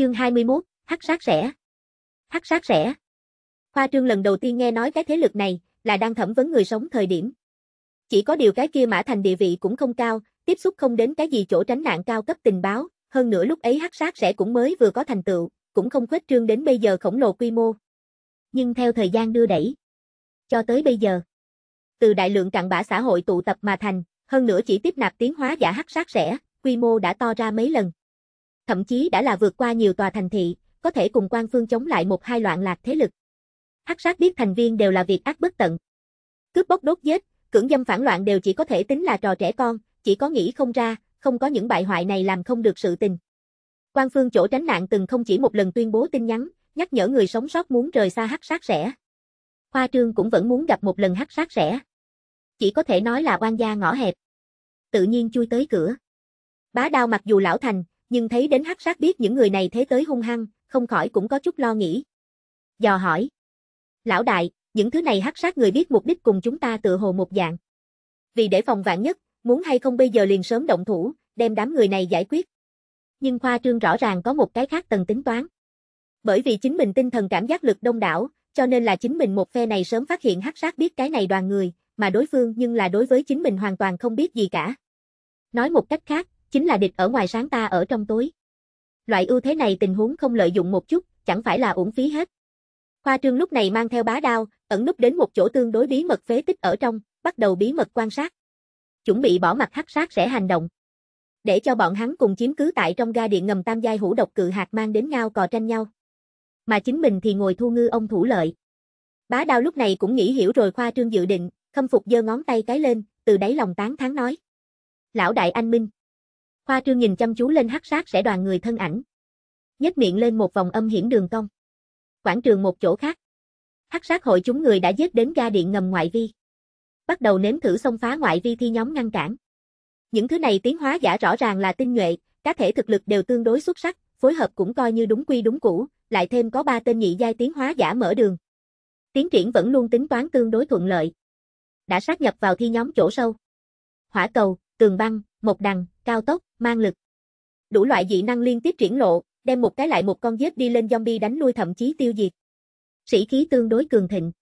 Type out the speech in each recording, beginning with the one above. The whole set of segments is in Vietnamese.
Chương 21, hắc sát rẻ. Hắc sát rẻ. Khoa Trương lần đầu tiên nghe nói cái thế lực này là đang thẩm vấn người sống thời điểm. Chỉ có điều cái kia Mã Thành địa vị cũng không cao, tiếp xúc không đến cái gì chỗ tránh nạn cao cấp tình báo, hơn nữa lúc ấy hắc sát rẻ cũng mới vừa có thành tựu, cũng không khuếch trương đến bây giờ khổng lồ quy mô. Nhưng theo thời gian đưa đẩy, cho tới bây giờ, từ đại lượng cặn bã xã hội tụ tập mà thành, hơn nữa chỉ tiếp nạp tiến hóa giả hắc sát rẻ, quy mô đã to ra mấy lần thậm chí đã là vượt qua nhiều tòa thành thị, có thể cùng quan phương chống lại một hai loạn lạc thế lực. Hắc sát biết thành viên đều là việc ác bất tận. Cướp bóc đốt giết, cưỡng dâm phản loạn đều chỉ có thể tính là trò trẻ con, chỉ có nghĩ không ra, không có những bại hoại này làm không được sự tình. Quan phương chỗ tránh nạn từng không chỉ một lần tuyên bố tin nhắn, nhắc nhở người sống sót muốn rời xa hắc sát rẻ. Khoa Trương cũng vẫn muốn gặp một lần hắc sát rẻ. Chỉ có thể nói là oan gia ngõ hẹp. Tự nhiên chui tới cửa. Bá đao mặc dù lão thành, nhưng thấy đến hắc sát biết những người này thế tới hung hăng, không khỏi cũng có chút lo nghĩ. Dò hỏi. Lão đại, những thứ này hắc sát người biết mục đích cùng chúng ta tự hồ một dạng. Vì để phòng vạn nhất, muốn hay không bây giờ liền sớm động thủ, đem đám người này giải quyết. Nhưng khoa trương rõ ràng có một cái khác tần tính toán. Bởi vì chính mình tinh thần cảm giác lực đông đảo, cho nên là chính mình một phe này sớm phát hiện hắc sát biết cái này đoàn người, mà đối phương nhưng là đối với chính mình hoàn toàn không biết gì cả. Nói một cách khác, chính là địch ở ngoài sáng ta ở trong tối. Loại ưu thế này tình huống không lợi dụng một chút, chẳng phải là uổng phí hết. Khoa trương lúc này mang theo bá đao, ẩn núp đến một chỗ tương đối bí mật phế tích ở trong, bắt đầu bí mật quan sát. Chuẩn bị bỏ mặt hắc sát sẽ hành động. Để cho bọn hắn cùng chiếm cứ tại trong ga điện ngầm tam giai hữu độc cự hạt mang đến ngao cò tranh nhau. Mà chính mình thì ngồi thu ngư ông thủ lợi. Bá đao lúc này cũng nghĩ hiểu rồi khoa trương dự định, khâm phục giơ ngón tay cái lên, từ đáy lòng tán thán nói. Lão đại anh minh. Hoa trương nhìn chăm chú lên hắc sát sẽ đoàn người thân ảnh. Nhếch miệng lên một vòng âm hiểm đường cong. Quảng trường một chỗ khác. Hắc sát hội chúng người đã giết đến ga điện ngầm ngoại vi. Bắt đầu nếm thử xông phá ngoại vi thi nhóm ngăn cản. Những thứ này tiến hóa giả rõ ràng là tinh nhuệ, cá thể thực lực đều tương đối xuất sắc, phối hợp cũng coi như đúng quy đúng cũ, lại thêm có ba tên nhị giai tiến hóa giả mở đường. Tiến triển vẫn luôn tính toán tương đối thuận lợi. Đã sát nhập vào thi nhóm chỗ sâu. Hỏa cầu, tường băng, một đằng, cao tốc, mang lực. Đủ loại dị năng liên tiếp triển lộ, đem một cái lại một con giết đi lên zombie đánh lui thậm chí tiêu diệt. Sĩ khí tương đối cường thịnh.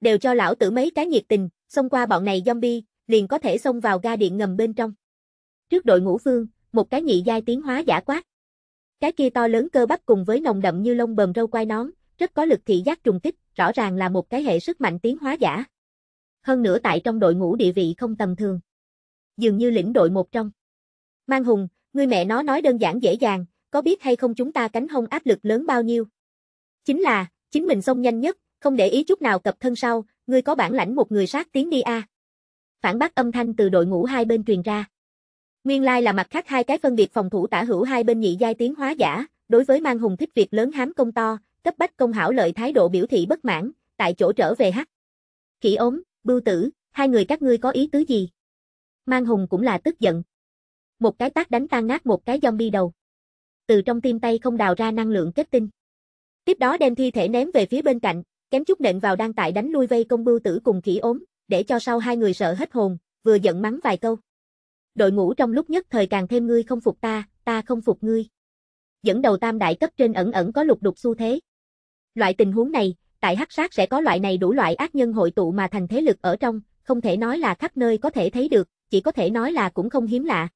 Đều cho lão tử mấy cái nhiệt tình, xông qua bọn này zombie, liền có thể xông vào ga điện ngầm bên trong. Trước đội ngũ phương, một cái nhị giai tiến hóa giả quát. Cái kia to lớn cơ bắp cùng với nồng đậm như lông bờm râu quai nón, rất có lực thị giác trùng kích, rõ ràng là một cái hệ sức mạnh tiến hóa giả. Hơn nữa tại trong đội ngũ địa vị không tầm thường dường như lĩnh đội một trong. Mang hùng, người mẹ nó nói đơn giản dễ dàng, có biết hay không chúng ta cánh hông áp lực lớn bao nhiêu? Chính là, chính mình xông nhanh nhất, không để ý chút nào cập thân sau, ngươi có bản lãnh một người sát tiếng đi a. Phản bác âm thanh từ đội ngũ hai bên truyền ra. Nguyên lai like là mặt khác hai cái phân biệt phòng thủ tả hữu hai bên nhị giai tiến hóa giả, đối với mang hùng thích việc lớn hám công to, cấp bách công hảo lợi thái độ biểu thị bất mãn, tại chỗ trở về hắc. Khỉ ốm, bưu tử, hai người các ngươi có ý tứ gì? Mang Hùng cũng là tức giận. Một cái tác đánh tan nát một cái zombie đầu. Từ trong tim tay không đào ra năng lượng kết tinh. Tiếp đó đem thi thể ném về phía bên cạnh, kém chút nện vào đang tại đánh lui vây công bưu tử cùng khỉ ốm, để cho sau hai người sợ hết hồn, vừa giận mắng vài câu. Đội ngũ trong lúc nhất thời càng thêm ngươi không phục ta, ta không phục ngươi. Dẫn đầu tam đại cấp trên ẩn ẩn có lục đục xu thế. Loại tình huống này, tại hắc sát sẽ có loại này đủ loại ác nhân hội tụ mà thành thế lực ở trong, không thể nói là khắp nơi có thể thấy được, chỉ có thể nói là cũng không hiếm lạ.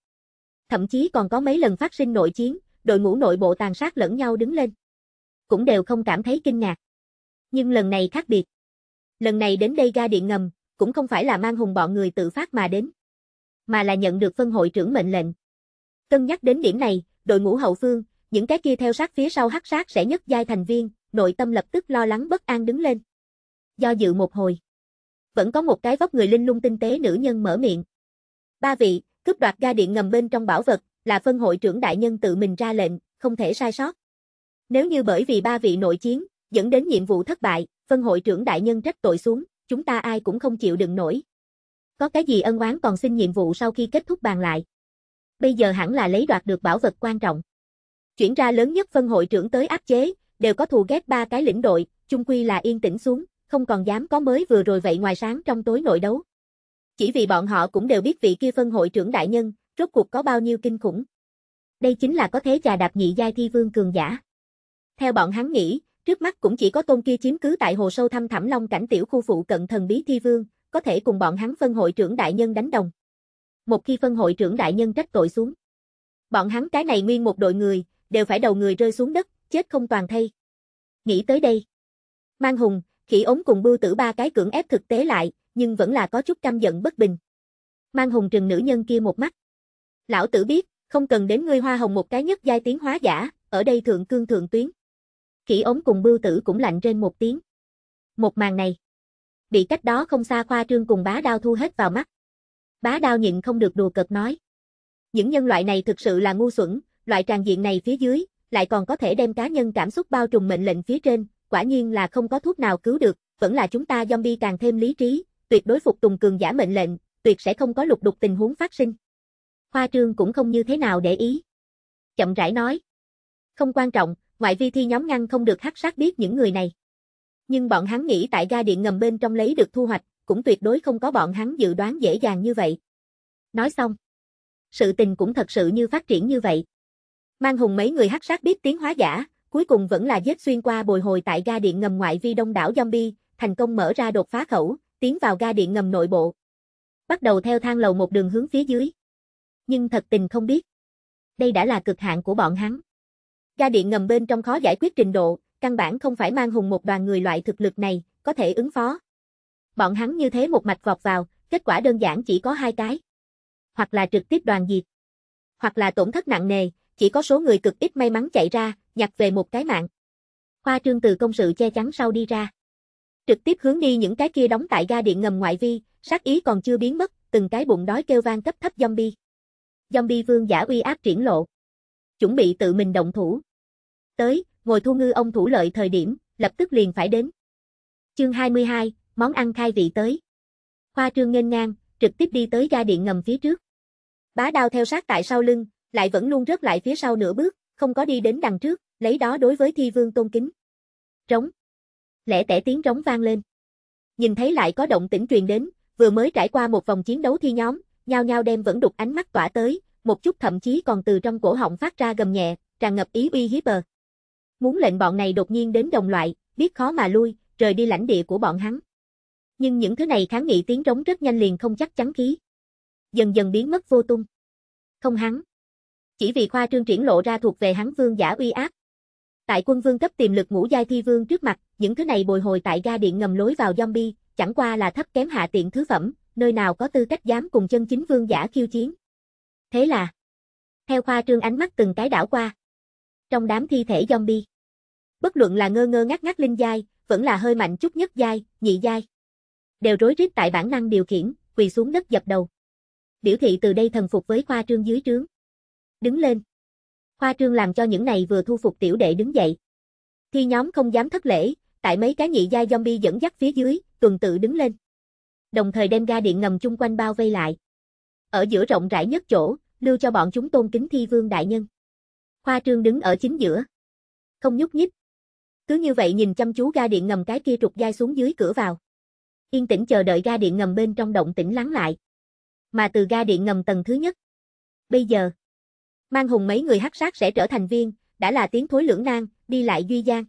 Thậm chí còn có mấy lần phát sinh nội chiến, đội ngũ nội bộ tàn sát lẫn nhau đứng lên. Cũng đều không cảm thấy kinh ngạc. Nhưng lần này khác biệt. Lần này đến đây ga điện ngầm, cũng không phải là mang hùng bọn người tự phát mà đến. Mà là nhận được phân hội trưởng mệnh lệnh. Cân nhắc đến điểm này, đội ngũ hậu phương, những cái kia theo sát phía sau hắc sát sẽ nhất giai thành viên, nội tâm lập tức lo lắng bất an đứng lên. Do dự một hồi. Vẫn có một cái vóc người linh lung tinh tế nữ nhân mở miệng, Ba vị, cướp đoạt ga điện ngầm bên trong bảo vật, là phân hội trưởng đại nhân tự mình ra lệnh, không thể sai sót. Nếu như bởi vì ba vị nội chiến, dẫn đến nhiệm vụ thất bại, phân hội trưởng đại nhân trách tội xuống, chúng ta ai cũng không chịu đựng nổi. Có cái gì ân oán còn xin nhiệm vụ sau khi kết thúc bàn lại. Bây giờ hẳn là lấy đoạt được bảo vật quan trọng. Chuyển ra lớn nhất phân hội trưởng tới áp chế, đều có thù ghét ba cái lĩnh đội, chung quy là yên tĩnh xuống, không còn dám có mới vừa rồi vậy ngoài sáng trong tối nội đấu. Chỉ vì bọn họ cũng đều biết vị kia phân hội trưởng đại nhân, rốt cuộc có bao nhiêu kinh khủng. Đây chính là có thế trà đạp nhị giai thi vương cường giả. Theo bọn hắn nghĩ, trước mắt cũng chỉ có tôn kia chiếm cứ tại hồ sâu thăm thẳm long cảnh tiểu khu phụ cận thần bí thi vương, có thể cùng bọn hắn phân hội trưởng đại nhân đánh đồng. Một khi phân hội trưởng đại nhân trách tội xuống, bọn hắn cái này nguyên một đội người, đều phải đầu người rơi xuống đất, chết không toàn thây. Nghĩ tới đây, Mang Hùng, Khỉ ống cùng Bưu Tử ba cái cưỡng ép thực tế lại, nhưng vẫn là có chút căm giận bất bình. Mang hùng trừng nữ nhân kia một mắt. Lão tử biết, không cần đến ngươi hoa hồng một cái nhất giai tiếng hóa giả, ở đây thượng cương thượng tuyến. Khỉ ống cùng bưu tử cũng lạnh trên một tiếng. Một màn này. Bị cách đó không xa khoa trương cùng bá đao thu hết vào mắt. Bá đao nhịn không được đùa cợt nói. Những nhân loại này thực sự là ngu xuẩn, loại tràng diện này phía dưới, lại còn có thể đem cá nhân cảm xúc bao trùm mệnh lệnh phía trên, quả nhiên là không có thuốc nào cứu được, vẫn là chúng ta zombie càng thêm lý trí, tuyệt đối phục tùng cường giả mệnh lệnh, tuyệt sẽ không có lục đục tình huống phát sinh. Hoa Trương cũng không như thế nào để ý. Chậm rãi nói. Không quan trọng, ngoại vi thi nhóm ngăn không được hắc sát biết những người này. Nhưng bọn hắn nghĩ tại ga điện ngầm bên trong lấy được thu hoạch, cũng tuyệt đối không có bọn hắn dự đoán dễ dàng như vậy. Nói xong. Sự tình cũng thật sự như phát triển như vậy. Mang hùng mấy người hắc sát biết tiếng hóa giả, cuối cùng vẫn là giết xuyên qua bồi hồi tại ga điện ngầm ngoại vi đông đảo zombie, thành công mở ra đột phá khẩu, tiến vào ga điện ngầm nội bộ. Bắt đầu theo thang lầu một đường hướng phía dưới. Nhưng thật tình không biết. Đây đã là cực hạn của bọn hắn. Ga điện ngầm bên trong khó giải quyết trình độ, căn bản không phải mang hùng một đoàn người loại thực lực này, có thể ứng phó. Bọn hắn như thế một mạch vọt vào, kết quả đơn giản chỉ có hai cái. Hoặc là trực tiếp đoàn diệt. Hoặc là tổn thất nặng nề, chỉ có số người cực ít may mắn chạy ra, nhặt về một cái mạng. Khoa trương từ công sự che chắn sau đi ra trực tiếp hướng đi những cái kia đóng tại ga điện ngầm ngoại vi, sát ý còn chưa biến mất, từng cái bụng đói kêu vang cấp thấp zombie. Zombie vương giả uy áp triển lộ. Chuẩn bị tự mình động thủ. Tới, ngồi thu ngư ông thủ lợi thời điểm, lập tức liền phải đến. Chương 22, món ăn khai vị tới. khoa trương nghênh ngang, trực tiếp đi tới ga điện ngầm phía trước. Bá đao theo sát tại sau lưng, lại vẫn luôn rớt lại phía sau nửa bước, không có đi đến đằng trước, lấy đó đối với thi vương tôn kính. Trống, lẽ tẻ tiếng trống vang lên. Nhìn thấy lại có động tĩnh truyền đến, vừa mới trải qua một vòng chiến đấu thi nhóm, nhao nhao đem vẫn đục ánh mắt tỏa tới, một chút thậm chí còn từ trong cổ họng phát ra gầm nhẹ, tràn ngập ý uy hiếp bờ. Muốn lệnh bọn này đột nhiên đến đồng loại, biết khó mà lui, rời đi lãnh địa của bọn hắn. Nhưng những thứ này kháng nghị tiếng trống rất nhanh liền không chắc chắn khí. Dần dần biến mất vô tung. Không hắn. Chỉ vì khoa trương triển lộ ra thuộc về hắn vương giả uy áp, Tại quân vương cấp tiềm lực ngũ giai thi vương trước mặt, những thứ này bồi hồi tại ga điện ngầm lối vào zombie, chẳng qua là thấp kém hạ tiện thứ phẩm, nơi nào có tư cách dám cùng chân chính vương giả khiêu chiến. Thế là, theo khoa trương ánh mắt từng cái đảo qua. Trong đám thi thể zombie, bất luận là ngơ ngơ ngắt ngắt linh giai, vẫn là hơi mạnh chút nhất giai, nhị giai, đều rối rít tại bản năng điều khiển, quỳ xuống đất dập đầu. Biểu thị từ đây thần phục với khoa trương dưới trướng. Đứng lên. Khoa trương làm cho những này vừa thu phục tiểu đệ đứng dậy. Thi nhóm không dám thất lễ, tại mấy cái nhị gia zombie dẫn dắt phía dưới, tuần tự đứng lên. Đồng thời đem ga điện ngầm chung quanh bao vây lại. Ở giữa rộng rãi nhất chỗ, lưu cho bọn chúng tôn kính thi vương đại nhân. Khoa trương đứng ở chính giữa. Không nhúc nhích. Cứ như vậy nhìn chăm chú ga điện ngầm cái kia trục dai xuống dưới cửa vào. Yên tĩnh chờ đợi ga điện ngầm bên trong động tĩnh lắng lại. Mà từ ga điện ngầm tầng thứ nhất. Bây giờ, Mang hùng mấy người hắc sát sẽ trở thành viên, đã là tiếng thối lưỡng nan, đi lại duy gian.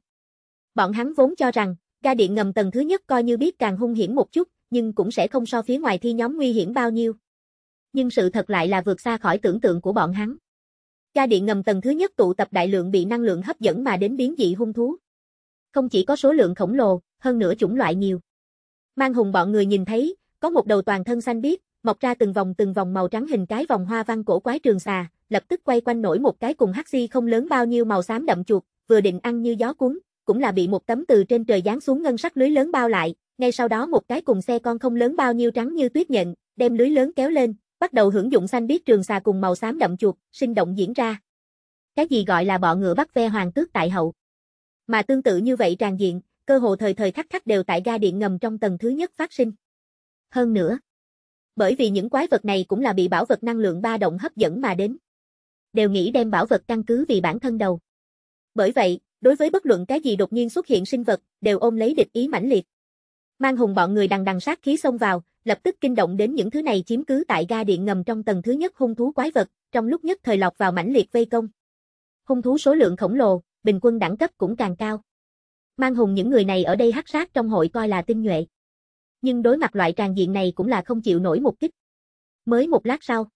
Bọn hắn vốn cho rằng, ga điện ngầm tầng thứ nhất coi như biết càng hung hiểm một chút, nhưng cũng sẽ không so phía ngoài thi nhóm nguy hiểm bao nhiêu. Nhưng sự thật lại là vượt xa khỏi tưởng tượng của bọn hắn. Ga điện ngầm tầng thứ nhất tụ tập đại lượng bị năng lượng hấp dẫn mà đến biến dị hung thú. Không chỉ có số lượng khổng lồ, hơn nữa chủng loại nhiều. Mang hùng bọn người nhìn thấy, có một đầu toàn thân xanh biếc, mọc ra từng vòng từng vòng màu trắng hình cái vòng hoa văn cổ quái trường xà, lập tức quay quanh nổi một cái cùng hắc si không lớn bao nhiêu màu xám đậm chuột, vừa định ăn như gió cuốn, cũng là bị một tấm từ trên trời giáng xuống ngân sắc lưới lớn bao lại, ngay sau đó một cái cùng xe con không lớn bao nhiêu trắng như tuyết nhận, đem lưới lớn kéo lên, bắt đầu hưởng dụng xanh biết trường xà cùng màu xám đậm chuột, sinh động diễn ra. Cái gì gọi là bọ ngựa bắt ve hoàng tước tại hậu? Mà tương tự như vậy tràn diện, cơ hồ thời thời khắc khắc đều tại ga điện ngầm trong tầng thứ nhất phát sinh. Hơn nữa, bởi vì những quái vật này cũng là bị bảo vật năng lượng ba động hấp dẫn mà đến đều nghĩ đem bảo vật căn cứ vì bản thân đầu. Bởi vậy, đối với bất luận cái gì đột nhiên xuất hiện sinh vật, đều ôm lấy địch ý mãnh liệt. Mang hùng bọn người đằng đằng sát khí xông vào, lập tức kinh động đến những thứ này chiếm cứ tại ga điện ngầm trong tầng thứ nhất hung thú quái vật, trong lúc nhất thời lọc vào mãnh liệt vây công. Hung thú số lượng khổng lồ, bình quân đẳng cấp cũng càng cao. Mang hùng những người này ở đây hắc sát trong hội coi là tinh nhuệ. Nhưng đối mặt loại tràn diện này cũng là không chịu nổi một kích. Mới một lát sau,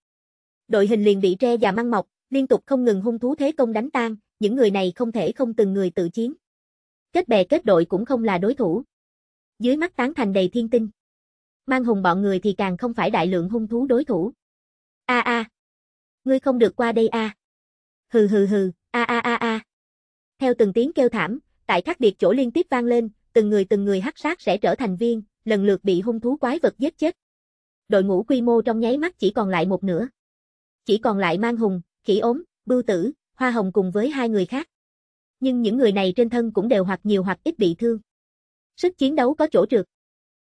đội hình liền bị tre và măng mọc, liên tục không ngừng hung thú thế công đánh tan, những người này không thể không từng người tự chiến. Kết bè kết đội cũng không là đối thủ. Dưới mắt tán thành đầy thiên tinh. Mang hùng bọn người thì càng không phải đại lượng hung thú đối thủ. A a. Ngươi không được qua đây a. À. Hừ hừ hừ, a a a a. Theo từng tiếng kêu thảm, tại khác biệt chỗ liên tiếp vang lên, từng người từng người hắc sát sẽ trở thành viên, lần lượt bị hung thú quái vật giết chết. Đội ngũ quy mô trong nháy mắt chỉ còn lại một nửa. Chỉ còn lại mang hùng, khỉ ốm, bưu tử, hoa hồng cùng với hai người khác. Nhưng những người này trên thân cũng đều hoặc nhiều hoặc ít bị thương. Sức chiến đấu có chỗ trượt.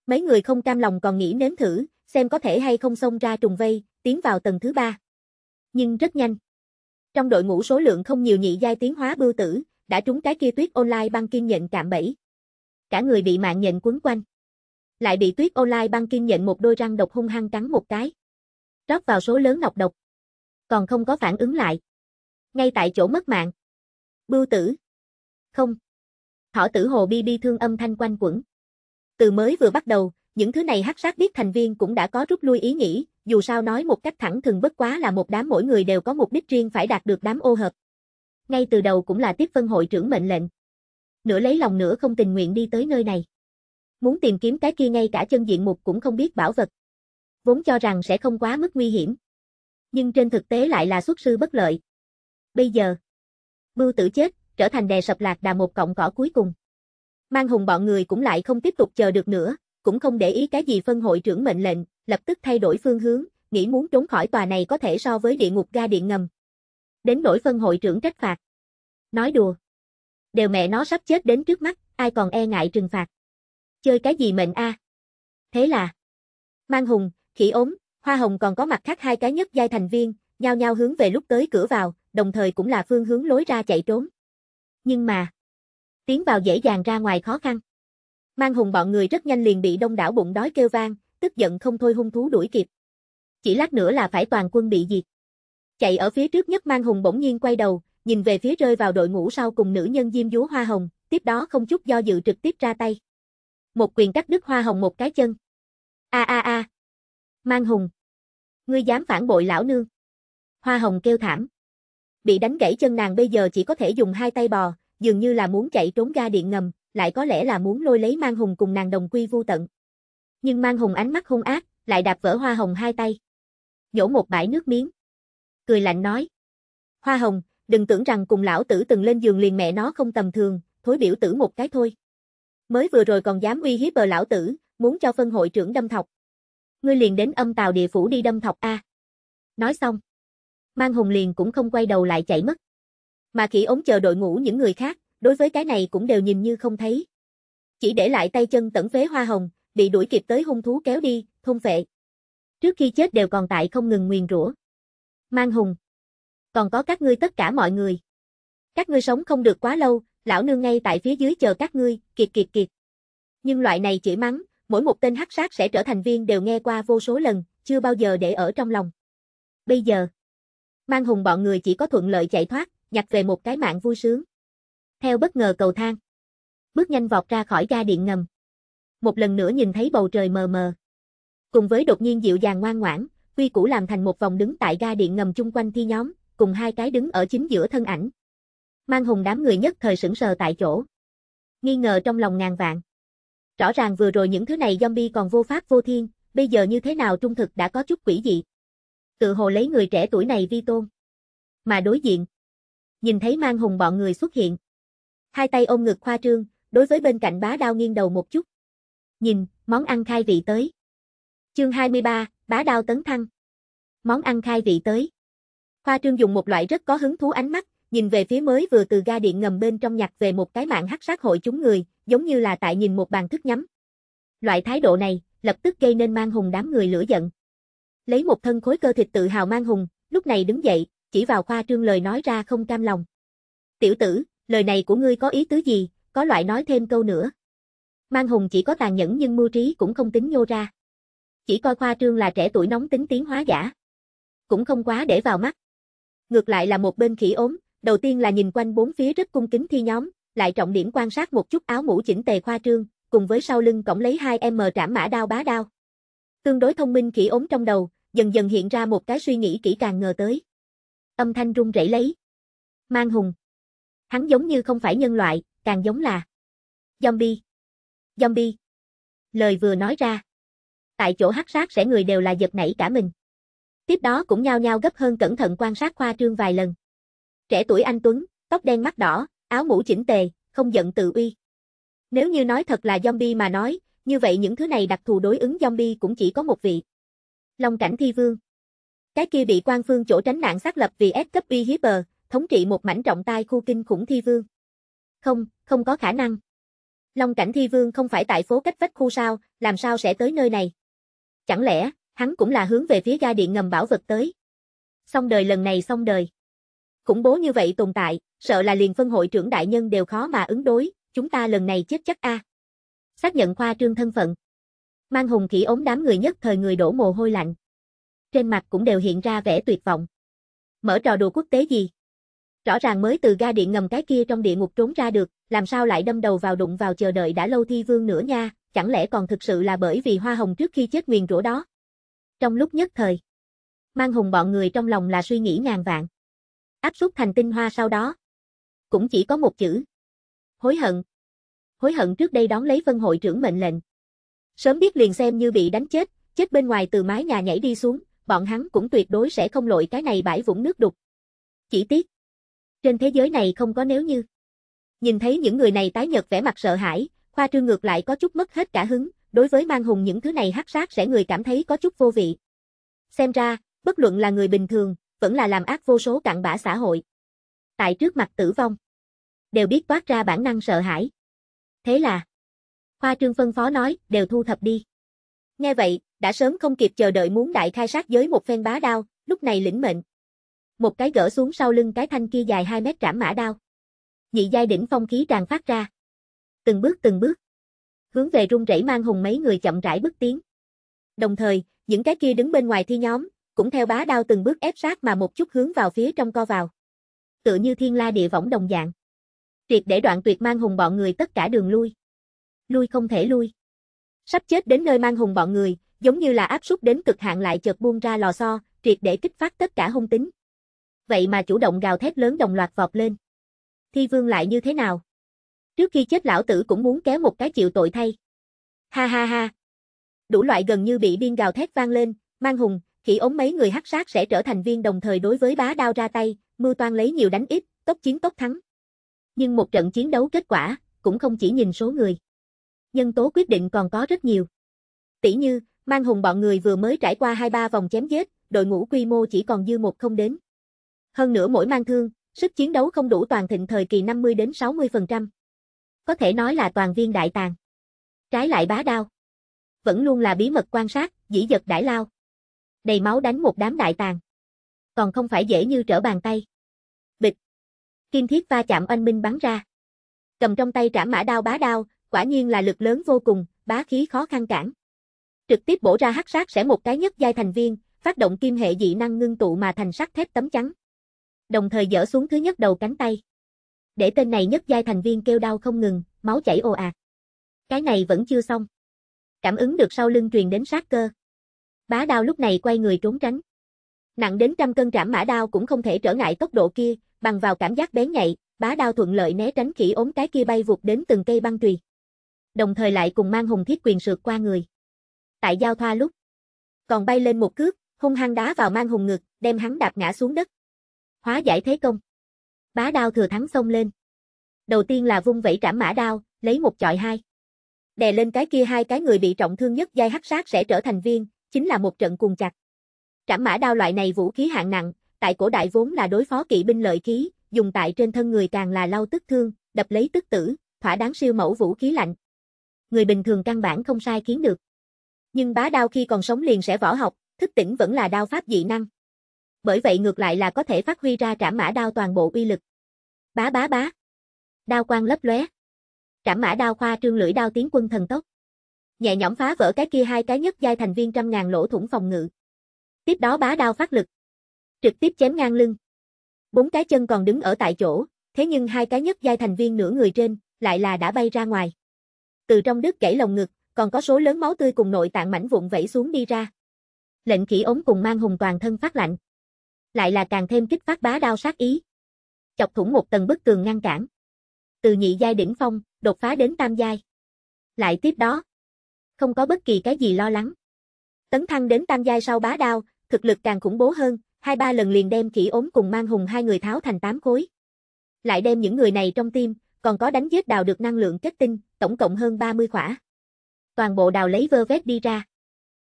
Mấy người không cam lòng còn nghĩ nếm thử, xem có thể hay không xông ra trùng vây, tiến vào tầng thứ ba. Nhưng rất nhanh. Trong đội ngũ số lượng không nhiều nhị giai tiến hóa bưu tử, đã trúng cái kia tuyết online băng kim nhận cạm bẫy. Cả người bị mạng nhện quấn quanh. Lại bị tuyết online băng kim nhận một đôi răng độc hung hăng cắn một cái. Rót vào số lớn nọc độc còn không có phản ứng lại. Ngay tại chỗ mất mạng. Bưu tử. Không. Thỏ tử hồ bi bi thương âm thanh quanh quẩn. Từ mới vừa bắt đầu, những thứ này hắc sát biết thành viên cũng đã có rút lui ý nghĩ, dù sao nói một cách thẳng thừng bất quá là một đám mỗi người đều có mục đích riêng phải đạt được đám ô hợp. Ngay từ đầu cũng là tiếp phân hội trưởng mệnh lệnh. Nửa lấy lòng nửa không tình nguyện đi tới nơi này. Muốn tìm kiếm cái kia ngay cả chân diện mục cũng không biết bảo vật. Vốn cho rằng sẽ không quá mức nguy hiểm nhưng trên thực tế lại là xuất sư bất lợi. Bây giờ, Bưu tử chết, trở thành đè sập lạc đà một cọng cỏ cuối cùng. Mang hùng bọn người cũng lại không tiếp tục chờ được nữa, cũng không để ý cái gì phân hội trưởng mệnh lệnh, lập tức thay đổi phương hướng, nghĩ muốn trốn khỏi tòa này có thể so với địa ngục ga điện ngầm. Đến nỗi phân hội trưởng trách phạt. Nói đùa. Đều mẹ nó sắp chết đến trước mắt, ai còn e ngại trừng phạt. Chơi cái gì mệnh a? À? Thế là. Mang hùng, khỉ ốm, Hoa Hồng còn có mặt khác hai cái nhất giai thành viên, nhao nhao hướng về lúc tới cửa vào, đồng thời cũng là phương hướng lối ra chạy trốn. Nhưng mà, tiến vào dễ dàng ra ngoài khó khăn. Mang hùng bọn người rất nhanh liền bị đông đảo bụng đói kêu vang, tức giận không thôi hung thú đuổi kịp. Chỉ lát nữa là phải toàn quân bị diệt. Chạy ở phía trước nhất mang hùng bỗng nhiên quay đầu, nhìn về phía rơi vào đội ngũ sau cùng nữ nhân diêm dúa hoa hồng, tiếp đó không chút do dự trực tiếp ra tay. Một quyền cắt đứt hoa hồng một cái chân. A a a. Mang hùng. Ngươi dám phản bội lão nương. Hoa hồng kêu thảm. Bị đánh gãy chân nàng bây giờ chỉ có thể dùng hai tay bò, dường như là muốn chạy trốn ga điện ngầm, lại có lẽ là muốn lôi lấy mang hùng cùng nàng đồng quy vu tận. Nhưng mang hùng ánh mắt hung ác, lại đạp vỡ hoa hồng hai tay. Nhổ một bãi nước miếng. Cười lạnh nói. Hoa hồng, đừng tưởng rằng cùng lão tử từng lên giường liền mẹ nó không tầm thường, thối biểu tử một cái thôi. Mới vừa rồi còn dám uy hiếp bờ lão tử, muốn cho phân hội trưởng đâm thọc ngươi liền đến âm tào địa phủ đi đâm thọc A. Nói xong. Mang hùng liền cũng không quay đầu lại chạy mất. Mà khỉ ống chờ đội ngũ những người khác, đối với cái này cũng đều nhìn như không thấy. Chỉ để lại tay chân tẩn phế hoa hồng, bị đuổi kịp tới hung thú kéo đi, thôn phệ. Trước khi chết đều còn tại không ngừng nguyền rủa. Mang hùng. Còn có các ngươi tất cả mọi người. Các ngươi sống không được quá lâu, lão nương ngay tại phía dưới chờ các ngươi, kiệt kiệt kiệt. Nhưng loại này chỉ mắng, mỗi một tên hắc sát sẽ trở thành viên đều nghe qua vô số lần, chưa bao giờ để ở trong lòng. Bây giờ, mang hùng bọn người chỉ có thuận lợi chạy thoát, nhặt về một cái mạng vui sướng. Theo bất ngờ cầu thang, bước nhanh vọt ra khỏi ga điện ngầm. Một lần nữa nhìn thấy bầu trời mờ mờ. Cùng với đột nhiên dịu dàng ngoan ngoãn, quy củ làm thành một vòng đứng tại ga điện ngầm chung quanh thi nhóm, cùng hai cái đứng ở chính giữa thân ảnh. Mang hùng đám người nhất thời sững sờ tại chỗ. Nghi ngờ trong lòng ngàn vạn. Rõ ràng vừa rồi những thứ này zombie còn vô pháp vô thiên, bây giờ như thế nào trung thực đã có chút quỷ dị. Tự hồ lấy người trẻ tuổi này vi tôn. Mà đối diện, nhìn thấy mang hùng bọn người xuất hiện. Hai tay ôm ngực khoa trương, đối với bên cạnh bá đao nghiêng đầu một chút. Nhìn, món ăn khai vị tới. Chương 23, bá đao tấn thăng. Món ăn khai vị tới. Khoa trương dùng một loại rất có hứng thú ánh mắt, nhìn về phía mới vừa từ ga điện ngầm bên trong nhặt về một cái mạng hắc sát hội chúng người, giống như là tại nhìn một bàn thức nhắm. Loại thái độ này, lập tức gây nên mang hùng đám người lửa giận. Lấy một thân khối cơ thịt tự hào mang hùng, lúc này đứng dậy, chỉ vào khoa trương lời nói ra không cam lòng. Tiểu tử, lời này của ngươi có ý tứ gì, có loại nói thêm câu nữa. Mang hùng chỉ có tàn nhẫn nhưng mưu trí cũng không tính nhô ra. Chỉ coi khoa trương là trẻ tuổi nóng tính tiến hóa giả. Cũng không quá để vào mắt. Ngược lại là một bên khỉ ốm, đầu tiên là nhìn quanh bốn phía rất cung kính thi nhóm, lại trọng điểm quan sát một chút áo mũ chỉnh tề khoa trương, cùng với sau lưng cổng lấy 2M trảm mã đao bá đao. Tương đối thông minh kỹ ốm trong đầu, dần dần hiện ra một cái suy nghĩ kỹ càng ngờ tới. Âm thanh rung rẩy lấy. Mang hùng. Hắn giống như không phải nhân loại, càng giống là zombie. Zombie. Lời vừa nói ra. Tại chỗ hắc sát sẽ người đều là giật nảy cả mình. Tiếp đó cũng nhao nhao gấp hơn cẩn thận quan sát khoa trương vài lần. Trẻ tuổi anh Tuấn, tóc đen mắt đỏ, áo mũ chỉnh tề, không giận tự uy. Nếu như nói thật là zombie mà nói, như vậy những thứ này đặc thù đối ứng zombie cũng chỉ có một vị. Long cảnh thi vương. Cái kia bị quan phương chỗ tránh nạn xác lập vì ép cấp uy hiếp bờ, thống trị một mảnh trọng tai khu kinh khủng thi vương. Không, không có khả năng. Long cảnh thi vương không phải tại phố cách vách khu sao, làm sao sẽ tới nơi này? Chẳng lẽ, hắn cũng là hướng về phía ga điện ngầm bảo vật tới? Xong đời lần này xong đời. Khủng bố như vậy tồn tại, sợ là liền phân hội trưởng đại nhân đều khó mà ứng đối, chúng ta lần này chết chắc a. À. Xác nhận khoa trương thân phận. Mang hùng khỉ ốm đám người nhất thời người đổ mồ hôi lạnh. Trên mặt cũng đều hiện ra vẻ tuyệt vọng. Mở trò đùa quốc tế gì? Rõ ràng mới từ ga điện ngầm cái kia trong địa ngục trốn ra được, làm sao lại đâm đầu vào đụng vào chờ đợi đã lâu thi vương nữa nha, chẳng lẽ còn thực sự là bởi vì hoa hồng trước khi chết nguyền rủa đó. Trong lúc nhất thời, mang hùng bọn người trong lòng là suy nghĩ ngàn vạn áp suất thành tinh hoa sau đó. Cũng chỉ có một chữ. Hối hận. Hối hận trước đây đón lấy phân hội trưởng mệnh lệnh. Sớm biết liền xem như bị đánh chết, chết bên ngoài từ mái nhà nhảy đi xuống, bọn hắn cũng tuyệt đối sẽ không lội cái này bãi vũng nước đục. Chỉ tiếc. Trên thế giới này không có nếu như. Nhìn thấy những người này tái nhật vẻ mặt sợ hãi, Khoa trương ngược lại có chút mất hết cả hứng, đối với mang hùng những thứ này hắc sát sẽ người cảm thấy có chút vô vị. Xem ra, bất luận là người bình thường, vẫn là làm ác vô số cặn bã xã hội. Tại trước mặt tử vong, đều biết toát ra bản năng sợ hãi. Thế là, khoa trương phân phó nói, đều thu thập đi. Nghe vậy, đã sớm không kịp chờ đợi muốn đại khai sát giới một phen bá đao, lúc này lĩnh mệnh. Một cái gỡ xuống sau lưng cái thanh kia dài 2 mét trảm mã đao. Nhị giai đỉnh phong khí tràn phát ra. Từng bước từng bước. Hướng về rung rẩy mang hùng mấy người chậm rãi bước tiến. Đồng thời, những cái kia đứng bên ngoài thi nhóm, cũng theo bá đao từng bước ép sát mà một chút hướng vào phía trong co vào. Tựa như thiên la địa võng đồng dạng. Triệt để đoạn tuyệt mang hùng bọn người tất cả đường lui. Lui không thể lui. Sắp chết đến nơi mang hùng bọn người, giống như là áp suất đến cực hạn lại chợt buông ra lò xo, triệt để kích phát tất cả hung tính. Vậy mà chủ động gào thét lớn đồng loạt vọt lên. Thi vương lại như thế nào? Trước khi chết lão tử cũng muốn kéo một cái chịu tội thay. Ha ha ha. Đủ loại gần như bị điên gào thét vang lên, mang hùng, Khỉ ống mấy người hắc sát sẽ trở thành viên đồng thời đối với bá đao ra tay, mưu toan lấy nhiều đánh ít, tốc chiến tốc thắng. Nhưng một trận chiến đấu kết quả, cũng không chỉ nhìn số người. Nhân tố quyết định còn có rất nhiều. Tỷ như, mang hùng bọn người vừa mới trải qua 2-3 vòng chém giết, đội ngũ quy mô chỉ còn dư một không đến. Hơn nữa mỗi mang thương, sức chiến đấu không đủ toàn thịnh thời kỳ 50 đến 60%. Có thể nói là toàn viên đại tàng. Trái lại bá đao. Vẫn luôn là bí mật quan sát, dĩ dật đãi lao đầy máu đánh một đám đại tàn. Còn không phải dễ như trở bàn tay. Bịch. Kim thiết va chạm oanh minh bắn ra. Cầm trong tay trả mã đao bá đao, quả nhiên là lực lớn vô cùng, bá khí khó khăn cản. Trực tiếp bổ ra hắc sát sẽ một cái nhất giai thành viên, phát động kim hệ dị năng ngưng tụ mà thành sắt thép tấm chắn. Đồng thời dỡ xuống thứ nhất đầu cánh tay. Để tên này nhất giai thành viên kêu đau không ngừng, máu chảy ồ ạt. Cái này vẫn chưa xong. Cảm ứng được sau lưng truyền đến sát cơ. Bá đao lúc này quay người trốn tránh. Nặng đến trăm cân trảm mã đao cũng không thể trở ngại tốc độ kia, bằng vào cảm giác bén nhạy, bá đao thuận lợi né tránh khỉ ốm cái kia bay vụt đến từng cây băng chùy. Đồng thời lại cùng mang hùng thiết quyền sượt qua người. Tại giao thoa lúc, còn bay lên một cước, hung hăng đá vào mang hùng ngực, đem hắn đạp ngã xuống đất. Hóa giải thế công. Bá đao thừa thắng xông lên. Đầu tiên là vung vẩy trảm mã đao, lấy một chọi hai. Đè lên cái kia hai cái người bị trọng thương nhất giai hắc sát sẽ trở thành viên, chính là một trận cùng chặt. Trảm mã đao loại này vũ khí hạng nặng, tại cổ đại vốn là đối phó kỵ binh lợi khí, dùng tại trên thân người càng là lau tức thương, đập lấy tức tử, thỏa đáng siêu mẫu vũ khí lạnh. Người bình thường căn bản không sai kiến được. Nhưng bá đao khi còn sống liền sẽ võ học, thức tỉnh vẫn là đao pháp dị năng. Bởi vậy ngược lại là có thể phát huy ra trảm mã đao toàn bộ uy lực. Bá bá bá. Đao quang lấp lóe. Trảm mã đao khoa trương lưỡi đao tiến quân thần tốc nhẹ nhõm phá vỡ cái kia hai cái nhất giai thành viên trăm ngàn lỗ thủng phòng ngự. Tiếp đó bá đao phát lực, trực tiếp chém ngang lưng. Bốn cái chân còn đứng ở tại chỗ, thế nhưng hai cái nhất giai thành viên nửa người trên lại là đã bay ra ngoài. Từ trong đứt gãy lồng ngực, còn có số lớn máu tươi cùng nội tạng mảnh vụn vẩy xuống đi ra. Lệnh khỉ ống cùng mang hùng toàn thân phát lạnh. Lại là càng thêm kích phát bá đao sát ý. Chọc thủng một tầng bức tường ngăn cản. Từ nhị giai đỉnh phong, đột phá đến tam giai. Lại tiếp đó, không có bất kỳ cái gì lo lắng. Tấn thăng đến tam giai sau bá đao, thực lực càng khủng bố hơn, hai ba lần liền đem kỹ ốm cùng mang hùng hai người tháo thành tám khối. Lại đem những người này trong tim, còn có đánh giết đào được năng lượng kết tinh, tổng cộng hơn 30 khỏa. Toàn bộ đào lấy vơ vét đi ra.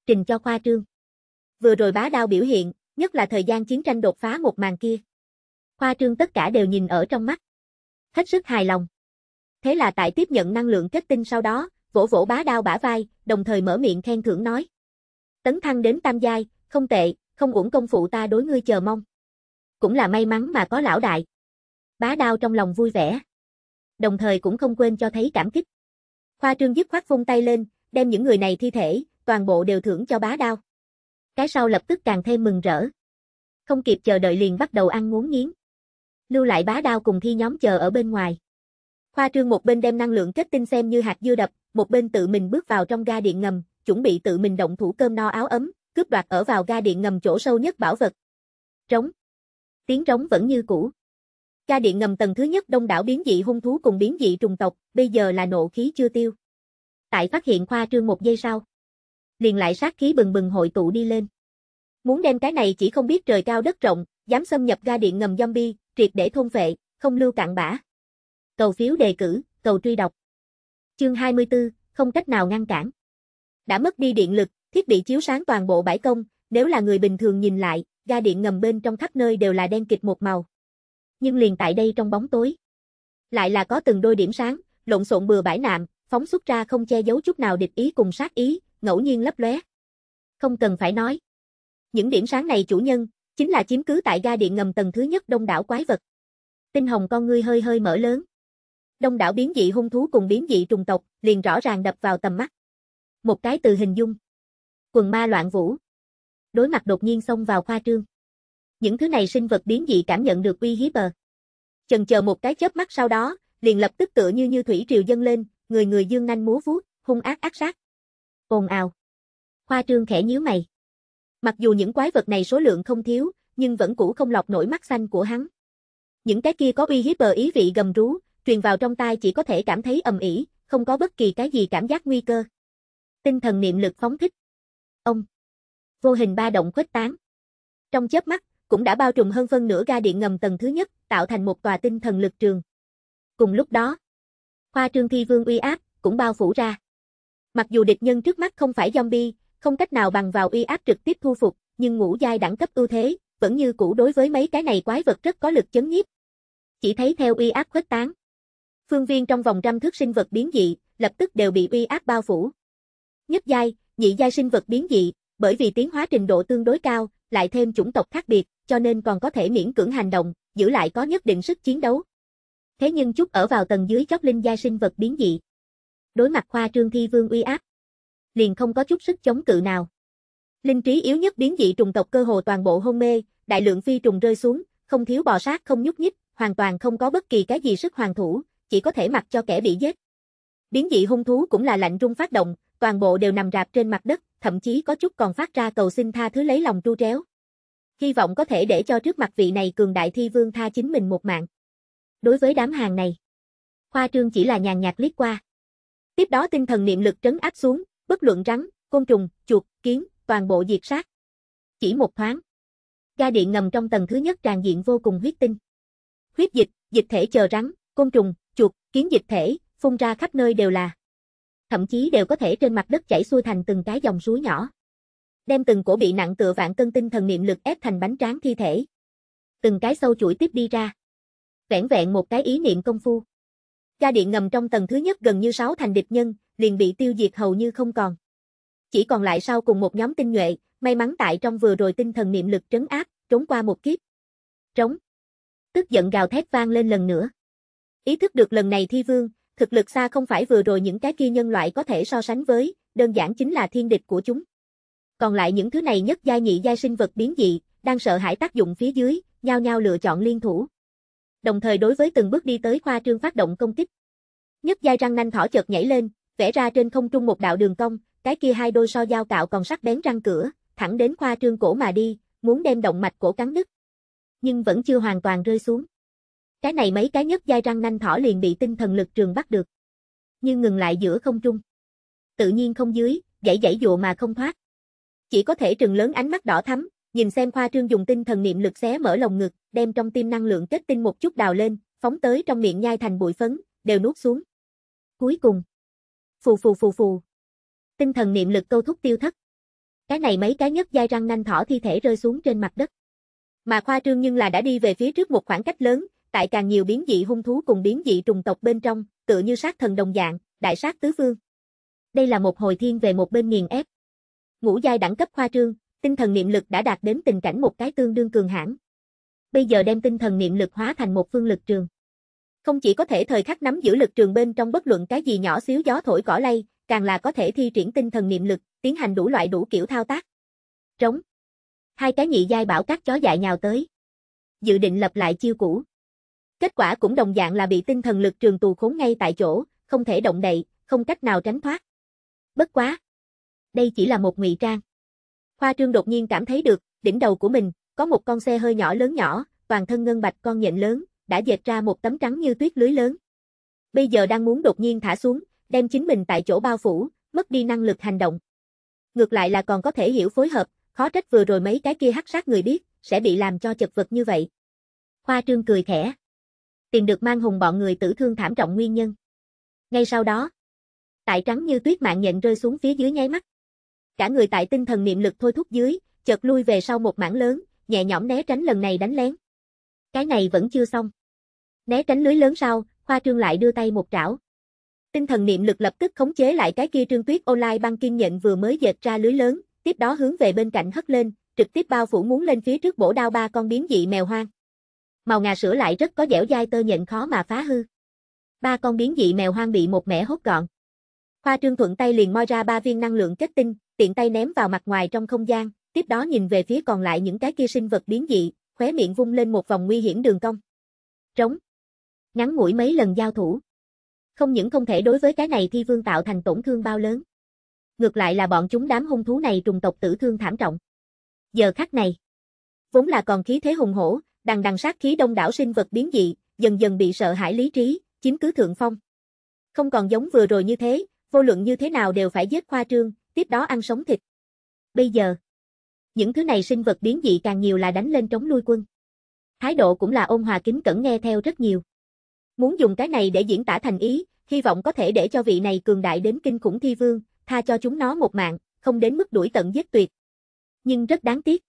Trình cho khoa trương. Vừa rồi bá đao biểu hiện, nhất là thời gian chiến tranh đột phá một màn kia. Khoa trương tất cả đều nhìn ở trong mắt. Hết sức hài lòng. Thế là tại tiếp nhận năng lượng kết tinh sau đó, vỗ vỗ bá đao bả vai, đồng thời mở miệng khen thưởng nói. Tấn thăng đến tam giai, không tệ, không uổng công phụ ta đối ngươi chờ mong. Cũng là may mắn mà có lão đại. Bá đao trong lòng vui vẻ. Đồng thời cũng không quên cho thấy cảm kích. Khoa trương dứt khoát vung tay lên, đem những người này thi thể, toàn bộ đều thưởng cho bá đao. Cái sau lập tức càng thêm mừng rỡ. Không kịp chờ đợi liền bắt đầu ăn muốn nghiến. Lưu lại bá đao cùng thi nhóm chờ ở bên ngoài. Khoa trương một bên đem năng lượng kết tinh xem như hạt dưa đập, một bên tự mình bước vào trong ga điện ngầm, chuẩn bị tự mình động thủ cơm no áo ấm, cướp đoạt ở vào ga điện ngầm chỗ sâu nhất bảo vật. Trống. Tiếng trống vẫn như cũ. Ga điện ngầm tầng thứ nhất đông đảo biến dị hung thú cùng biến dị trùng tộc, bây giờ là nộ khí chưa tiêu. Tại phát hiện khoa trương một giây sau. Liền lại sát khí bừng bừng hội tụ đi lên. Muốn đem cái này chỉ không biết trời cao đất rộng, dám xâm nhập ga điện ngầm zombie, triệt để thôn vệ, không lưu cạn bã. Cầu phiếu đề cử, cầu truy đọc. Chương 24, không cách nào ngăn cản. Đã mất đi điện lực, thiết bị chiếu sáng toàn bộ bãi công, nếu là người bình thường nhìn lại, ga điện ngầm bên trong khắp nơi đều là đen kịch một màu. Nhưng liền tại đây trong bóng tối, lại là có từng đôi điểm sáng, lộn xộn bừa bãi nạm, phóng xuất ra không che giấu chút nào địch ý cùng sát ý, ngẫu nhiên lấp lóe. Không cần phải nói, những điểm sáng này chủ nhân chính là chiếm cứ tại ga điện ngầm tầng thứ nhất đông đảo quái vật. Tinh hồng con ngươi hơi hơi mở lớn đông đảo biến dị hung thú cùng biến dị trùng tộc, liền rõ ràng đập vào tầm mắt. Một cái từ hình dung. Quần ma loạn vũ. Đối mặt đột nhiên xông vào khoa trương. Những thứ này sinh vật biến dị cảm nhận được uy hiếp bờ. Chần chờ một cái chớp mắt sau đó, liền lập tức tựa như như thủy triều dâng lên, người người dương nanh múa vuốt, hung ác ác sát. Ồn ào. Khoa trương khẽ nhíu mày. Mặc dù những quái vật này số lượng không thiếu, nhưng vẫn cũ không lọt nổi mắt xanh của hắn. Những cái kia có uy hiếp bờ ý vị gầm rú, truyền vào trong tai chỉ có thể cảm thấy ầm ĩ, không có bất kỳ cái gì cảm giác nguy cơ. Tinh thần niệm lực phóng thích. Ông. Vô hình ba động khuếch tán. Trong chớp mắt, cũng đã bao trùm hơn phân nửa ga điện ngầm tầng thứ nhất, tạo thành một tòa tinh thần lực trường. Cùng lúc đó, khoa trương thi vương uy áp cũng bao phủ ra. Mặc dù địch nhân trước mắt không phải zombie, không cách nào bằng vào uy áp trực tiếp thu phục, nhưng ngũ giai đẳng cấp ưu thế, vẫn như cũ đối với mấy cái này quái vật rất có lực chấn nhiếp. Chỉ thấy theo uy áp khuếch tán, phương viên trong vòng trăm thước sinh vật biến dị, lập tức đều bị uy áp bao phủ. Nhất giai, nhị giai sinh vật biến dị, bởi vì tiến hóa trình độ tương đối cao, lại thêm chủng tộc khác biệt, cho nên còn có thể miễn cưỡng hành động, giữ lại có nhất định sức chiến đấu. Thế nhưng chút ở vào tầng dưới chóp linh giai sinh vật biến dị. Đối mặt khoa trương thi vương uy áp, liền không có chút sức chống cự nào. Linh trí yếu nhất biến dị trùng tộc cơ hồ toàn bộ hôn mê, đại lượng phi trùng rơi xuống, không thiếu bò sát không nhúc nhích, hoàn toàn không có bất kỳ cái gì sức hoàn thủ, chỉ có thể mặc cho kẻ bị giết. Biến dị hung thú cũng là lạnh rung phát động, toàn bộ đều nằm rạp trên mặt đất, thậm chí có chút còn phát ra cầu xin tha thứ lấy lòng tru tréo. Hy vọng có thể để cho trước mặt vị này cường đại thi vương tha chính mình một mạng. Đối với đám hàng này, Khoa Trương chỉ là nhàn nhạt liếc qua. Tiếp đó tinh thần niệm lực trấn áp xuống, bất luận rắn, côn trùng, chuột, kiến, toàn bộ diệt sát. Chỉ một thoáng, ga điện ngầm trong tầng thứ nhất tràn diện vô cùng huyết tinh. Huyết dịch, dịch thể chờ rắn, côn trùng, kiến dịch thể, phun ra khắp nơi đều là. Thậm chí đều có thể trên mặt đất chảy xuôi thành từng cái dòng suối nhỏ. Đem từng cổ bị nặng tựa vạn cân tinh thần niệm lực ép thành bánh tráng thi thể. Từng cái sâu chuỗi tiếp đi ra. Vẹn vẹn một cái ý niệm công phu. Ga điện ngầm trong tầng thứ nhất gần như sáu thành địch nhân, liền bị tiêu diệt hầu như không còn. Chỉ còn lại sau cùng một nhóm tinh nhuệ, may mắn tại trong vừa rồi tinh thần niệm lực trấn áp, trốn qua một kiếp. Trống. Tức giận gào thét vang lên lần nữa. Ý thức được lần này thi vương, thực lực xa không phải vừa rồi những cái kia nhân loại có thể so sánh với, đơn giản chính là thiên địch của chúng. Còn lại những thứ này nhất giai nhị giai sinh vật biến dị, đang sợ hãi tác dụng phía dưới, nhau nhau lựa chọn liên thủ. Đồng thời đối với từng bước đi tới khoa trương phát động công kích. Nhất giai răng nanh thỏ chợt nhảy lên, vẽ ra trên không trung một đạo đường cong, cái kia hai đôi so dao cạo còn sắc bén răng cửa, thẳng đến khoa trương cổ mà đi, muốn đem động mạch cổ cắn đứt. Nhưng vẫn chưa hoàn toàn rơi xuống. Cái này mấy cái nhất dai răng nanh thỏ liền bị tinh thần lực trường bắt được. Nhưng ngừng lại giữa không trung. Tự nhiên không dưới, dãy dãy dụa mà không thoát. Chỉ có thể trừng lớn ánh mắt đỏ thắm, nhìn xem khoa trương dùng tinh thần niệm lực xé mở lồng ngực, đem trong tim năng lượng kết tinh một chút đào lên, phóng tới trong miệng nhai thành bụi phấn, đều nuốt xuống. Cuối cùng. Phù phù phù phù. Tinh thần niệm lực câu thúc tiêu thất. Cái này mấy cái nhất dai răng nanh thỏ thi thể rơi xuống trên mặt đất. Mà khoa trương nhưng là đã đi về phía trước một khoảng cách lớn, Tại càng nhiều biến dị hung thú cùng biến dị trùng tộc bên trong, tựa như sát thần đồng dạng, đại sát tứ phương. Đây là một hồi thiên về một bên nghiền ép. Ngũ giai đẳng cấp khoa trương, tinh thần niệm lực đã đạt đến tình cảnh một cái tương đương cường hãn. Bây giờ đem tinh thần niệm lực hóa thành một phương lực trường. Không chỉ có thể thời khắc nắm giữ lực trường bên trong bất luận cái gì nhỏ xíu gió thổi cỏ lay, càng là có thể thi triển tinh thần niệm lực, tiến hành đủ loại đủ kiểu thao tác. Trống. Hai cái nhị giai bảo các chó dại nhào tới. Dự định lập lại chiêu cũ. Kết quả cũng đồng dạng là bị tinh thần lực trường tù khốn ngay tại chỗ, không thể động đậy, không cách nào tránh thoát. Bất quá. Đây chỉ là một ngụy trang. Khoa trương đột nhiên cảm thấy được, đỉnh đầu của mình, có một con xe hơi nhỏ lớn nhỏ, toàn thân ngân bạch con nhện lớn, đã dệt ra một tấm trắng như tuyết lưới lớn. Bây giờ đang muốn đột nhiên thả xuống, đem chính mình tại chỗ bao phủ, mất đi năng lực hành động. Ngược lại là còn có thể hiểu phối hợp, khó trách vừa rồi mấy cái kia hắc sát người biết, sẽ bị làm cho chật vật như vậy. Khoa trương cười khẽ tìm được mang hùng bọn người tử thương thảm trọng nguyên nhân. Ngay sau đó, tại trắng như tuyết mạng nhện rơi xuống phía dưới nháy mắt. Cả người tại tinh thần niệm lực thôi thúc dưới, chợt lui về sau một mảng lớn, nhẹ nhõm né tránh lần này đánh lén. Cái này vẫn chưa xong. Né tránh lưới lớn sau, Khoa Trương lại đưa tay một trảo. Tinh thần niệm lực lập tức khống chế lại cái kia Trương Tuyết Online băng kiên nhện vừa mới dệt ra lưới lớn, tiếp đó hướng về bên cạnh hất lên, trực tiếp bao phủ muốn lên phía trước bổ đao ba con biến dị mèo hoang. Màu ngà sữa lại rất có dẻo dai tơ nhện khó mà phá hư. Ba con biến dị mèo hoang bị một mẻ hốt gọn. Khoa Trương thuận tay liền moi ra ba viên năng lượng kết tinh, tiện tay ném vào mặt ngoài trong không gian, tiếp đó nhìn về phía còn lại những cái kia sinh vật biến dị, khóe miệng vung lên một vòng nguy hiểm đường cong. Trống. Ngắn ngủi mấy lần giao thủ. Không những không thể đối với cái này thi vương tạo thành tổn thương bao lớn. Ngược lại là bọn chúng đám hung thú này trùng tộc tử thương thảm trọng. Giờ khắc này, vốn là còn khí thế hùng hổ, đằng đằng sát khí đông đảo sinh vật biến dị, dần dần bị sợ hãi lý trí, chiếm cứ thượng phong. Không còn giống vừa rồi như thế, vô luận như thế nào đều phải giết khoa trương, tiếp đó ăn sống thịt. Bây giờ, những thứ này sinh vật biến dị càng nhiều là đánh lên trống lui quân. Thái độ cũng là ôn hòa kính cẩn nghe theo rất nhiều. Muốn dùng cái này để diễn tả thành ý, hy vọng có thể để cho vị này cường đại đến kinh khủng thi vương, tha cho chúng nó một mạng, không đến mức đuổi tận giết tuyệt. Nhưng rất đáng tiếc.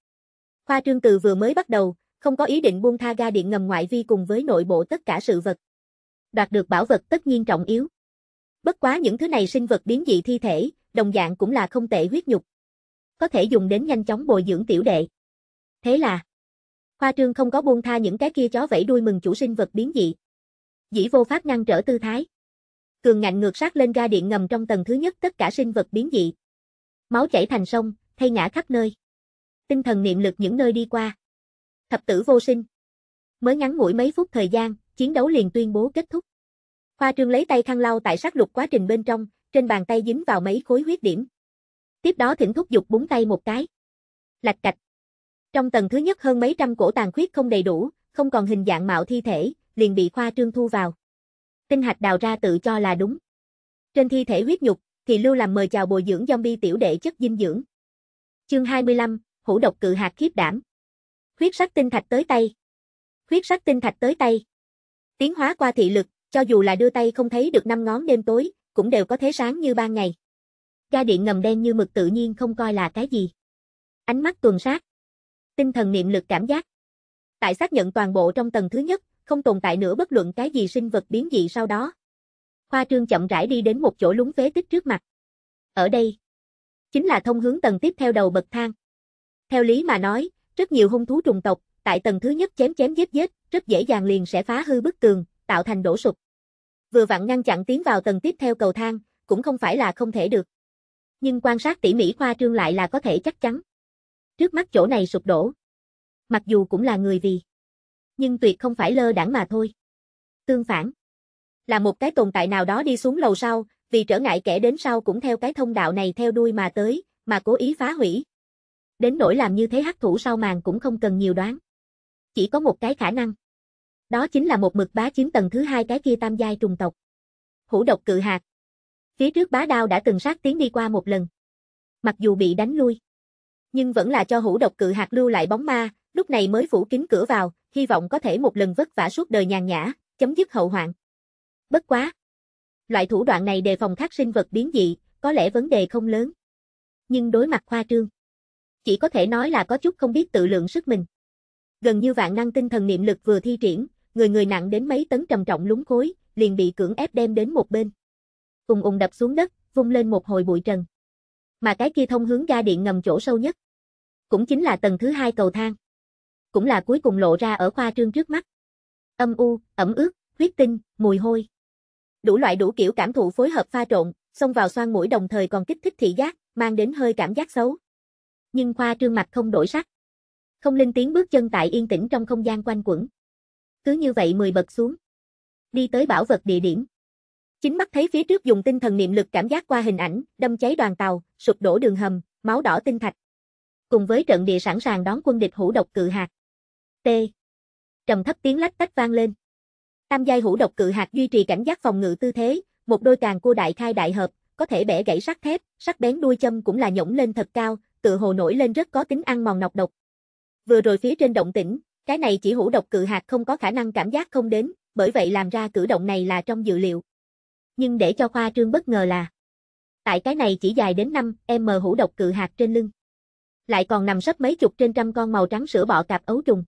Khoa trương từ vừa mới bắt đầu, không có ý định buông tha ga điện ngầm ngoại vi cùng với nội bộ tất cả sự vật. Đoạt được bảo vật tất nhiên trọng yếu. Bất quá những thứ này sinh vật biến dị thi thể, đồng dạng cũng là không tệ huyết nhục. Có thể dùng đến nhanh chóng bồi dưỡng tiểu đệ. Thế là, khoa trương không có buông tha những cái kia chó vẫy đuôi mừng chủ sinh vật biến dị. Dĩ vô pháp ngăn trở tư thái. Cường ngạnh ngược sát lên ga điện ngầm trong tầng thứ nhất tất cả sinh vật biến dị. Máu chảy thành sông, thay ngã khắp nơi. Tinh thần niệm lực những nơi đi qua thập tử vô sinh. Mới ngắn ngủi mấy phút thời gian, chiến đấu liền tuyên bố kết thúc. Khoa Trương lấy tay khăn lau tại sát lục quá trình bên trong, trên bàn tay dính vào mấy khối huyết điểm. Tiếp đó thỉnh thúc dục búng tay một cái. Lạch cạch. Trong tầng thứ nhất hơn mấy trăm cổ tàn khuyết không đầy đủ, không còn hình dạng mạo thi thể, liền bị Khoa Trương thu vào. Tinh hạch đào ra tự cho là đúng. Trên thi thể huyết nhục, thì lưu làm mời chào bồi dưỡng zombie tiểu đệ chất dinh dưỡng. Chương 25, hữu độc cự hạt khiếp đảm. Huyết sắc tinh thạch tới tay. Huyết sắc tinh thạch tới tay. Tiến hóa qua thị lực, cho dù là đưa tay không thấy được năm ngón đêm tối, cũng đều có thế sáng như ban ngày. Ga điện ngầm đen như mực tự nhiên không coi là cái gì. Ánh mắt tuần sát. Tinh thần niệm lực cảm giác. Tại xác nhận toàn bộ trong tầng thứ nhất, không tồn tại nữa bất luận cái gì sinh vật biến dị sau đó. Khoa trương chậm rãi đi đến một chỗ lúng phế tích trước mặt. Ở đây, chính là thông hướng tầng tiếp theo đầu bậc thang. Theo lý mà nói, rất nhiều hung thú trùng tộc, tại tầng thứ nhất chém chém giết giết, rất dễ dàng liền sẽ phá hư bức tường, tạo thành đổ sụp. Vừa vặn ngăn chặn tiến vào tầng tiếp theo cầu thang, cũng không phải là không thể được. Nhưng quan sát tỉ mỉ khoa trương lại là có thể chắc chắn. Trước mắt chỗ này sụp đổ. Mặc dù cũng là người vì. Nhưng tuyệt không phải lơ đảng mà thôi. Tương phản. Là một cái tồn tại nào đó đi xuống lầu sau, vì trở ngại kẻ đến sau cũng theo cái thông đạo này theo đuôi mà tới, mà cố ý phá hủy, Đến nỗi làm như thế hắc thủ sau màn cũng không cần nhiều đoán. Chỉ có một cái khả năng. Đó chính là một mực bá chiếm tầng thứ hai cái kia tam giai trùng tộc. Hủ độc cự hạt. Phía trước bá đao đã từng sát tiến đi qua một lần. Mặc dù bị đánh lui. Nhưng vẫn là cho hủ độc cự hạt lưu lại bóng ma, lúc này mới phủ kín cửa vào, hy vọng có thể một lần vất vả suốt đời nhàn nhã, chấm dứt hậu hoạn. Bất quá. Loại thủ đoạn này đề phòng khác sinh vật biến dị, có lẽ vấn đề không lớn. Nhưng đối mặt khoa trương chỉ có thể nói là có chút không biết tự lượng sức mình. Gần như vạn năng tinh thần niệm lực vừa thi triển, người người nặng đến mấy tấn trầm trọng lúng khối, liền bị cưỡng ép đem đến một bên. ung ung đập xuống đất, vung lên một hồi bụi trần. Mà cái kia thông hướng ga điện ngầm chỗ sâu nhất, cũng chính là tầng thứ hai cầu thang. Cũng là cuối cùng lộ ra ở khoa trương trước mắt. Âm u, ẩm ướt, huyết tinh, mùi hôi. Đủ loại đủ kiểu cảm thụ phối hợp pha trộn, xông vào xoang mũi đồng thời còn kích thích thị giác, mang đến hơi cảm giác xấu nhưng Khoa Trương mặt không đổi sắc. Không linh tiếng bước chân tại yên tĩnh trong không gian quanh quẩn. Cứ như vậy mười bậc xuống. Đi tới bảo vật địa điểm. Chính mắt thấy phía trước dùng tinh thần niệm lực cảm giác qua hình ảnh, đâm cháy đoàn tàu, sụp đổ đường hầm, máu đỏ tinh thạch. Cùng với trận địa sẵn sàng đón quân địch hữu độc cự hạt. T. Trầm thấp tiếng lách tách vang lên. Tam giai hữu độc cự hạt duy trì cảnh giác phòng ngự tư thế, một đôi càng cua đại khai đại hợp, có thể bẻ gãy sắt thép, sắc bén đuôi châm cũng là nhổng lên thật cao, tựa hồ nổi lên rất có tính ăn mòn nọc độc. Vừa rồi phía trên động tĩnh, cái này chỉ hữu độc cự hạt không có khả năng cảm giác không đến, bởi vậy làm ra cử động này là trong dự liệu. Nhưng để cho khoa trương bất ngờ là, tại cái này chỉ dài đến 5 m hữu độc cự hạt trên lưng. Lại còn nằm sấp mấy chục trên trăm con màu trắng sữa bọ cạp ấu trùng.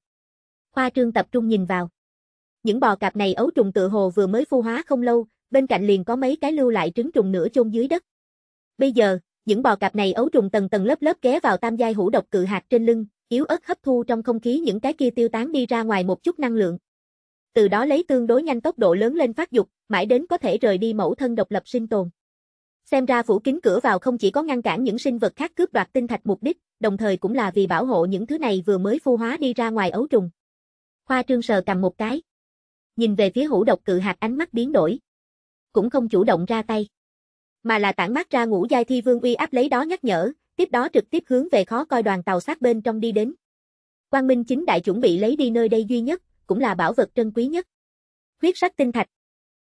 Khoa trương tập trung nhìn vào. Những bò cạp này ấu trùng tự hồ vừa mới phu hóa không lâu, bên cạnh liền có mấy cái lưu lại trứng trùng nửa chôn dưới đất. Bây giờ, những bò cạp này ấu trùng tầng tầng lớp lớp ghé vào tam giai hũ độc cự hạt trên lưng, yếu ớt hấp thu trong không khí những cái kia tiêu tán đi ra ngoài một chút năng lượng. Từ đó lấy tương đối nhanh tốc độ lớn lên phát dục, mãi đến có thể rời đi mẫu thân độc lập sinh tồn. Xem ra phủ kín cửa vào không chỉ có ngăn cản những sinh vật khác cướp đoạt tinh thạch mục đích, đồng thời cũng là vì bảo hộ những thứ này vừa mới phu hóa đi ra ngoài ấu trùng. Khoa trương sờ cầm một cái. Nhìn về phía hũ độc cự hạt ánh mắt biến đổi. Cũng không chủ động ra tay mà là tản mát ra ngũ giai thi vương uy áp lấy đó nhắc nhở, tiếp đó trực tiếp hướng về khó coi đoàn tàu sát bên trong đi đến. Quang Minh chính đại chuẩn bị lấy đi nơi đây duy nhất, cũng là bảo vật trân quý nhất. Huyết sắc tinh thạch.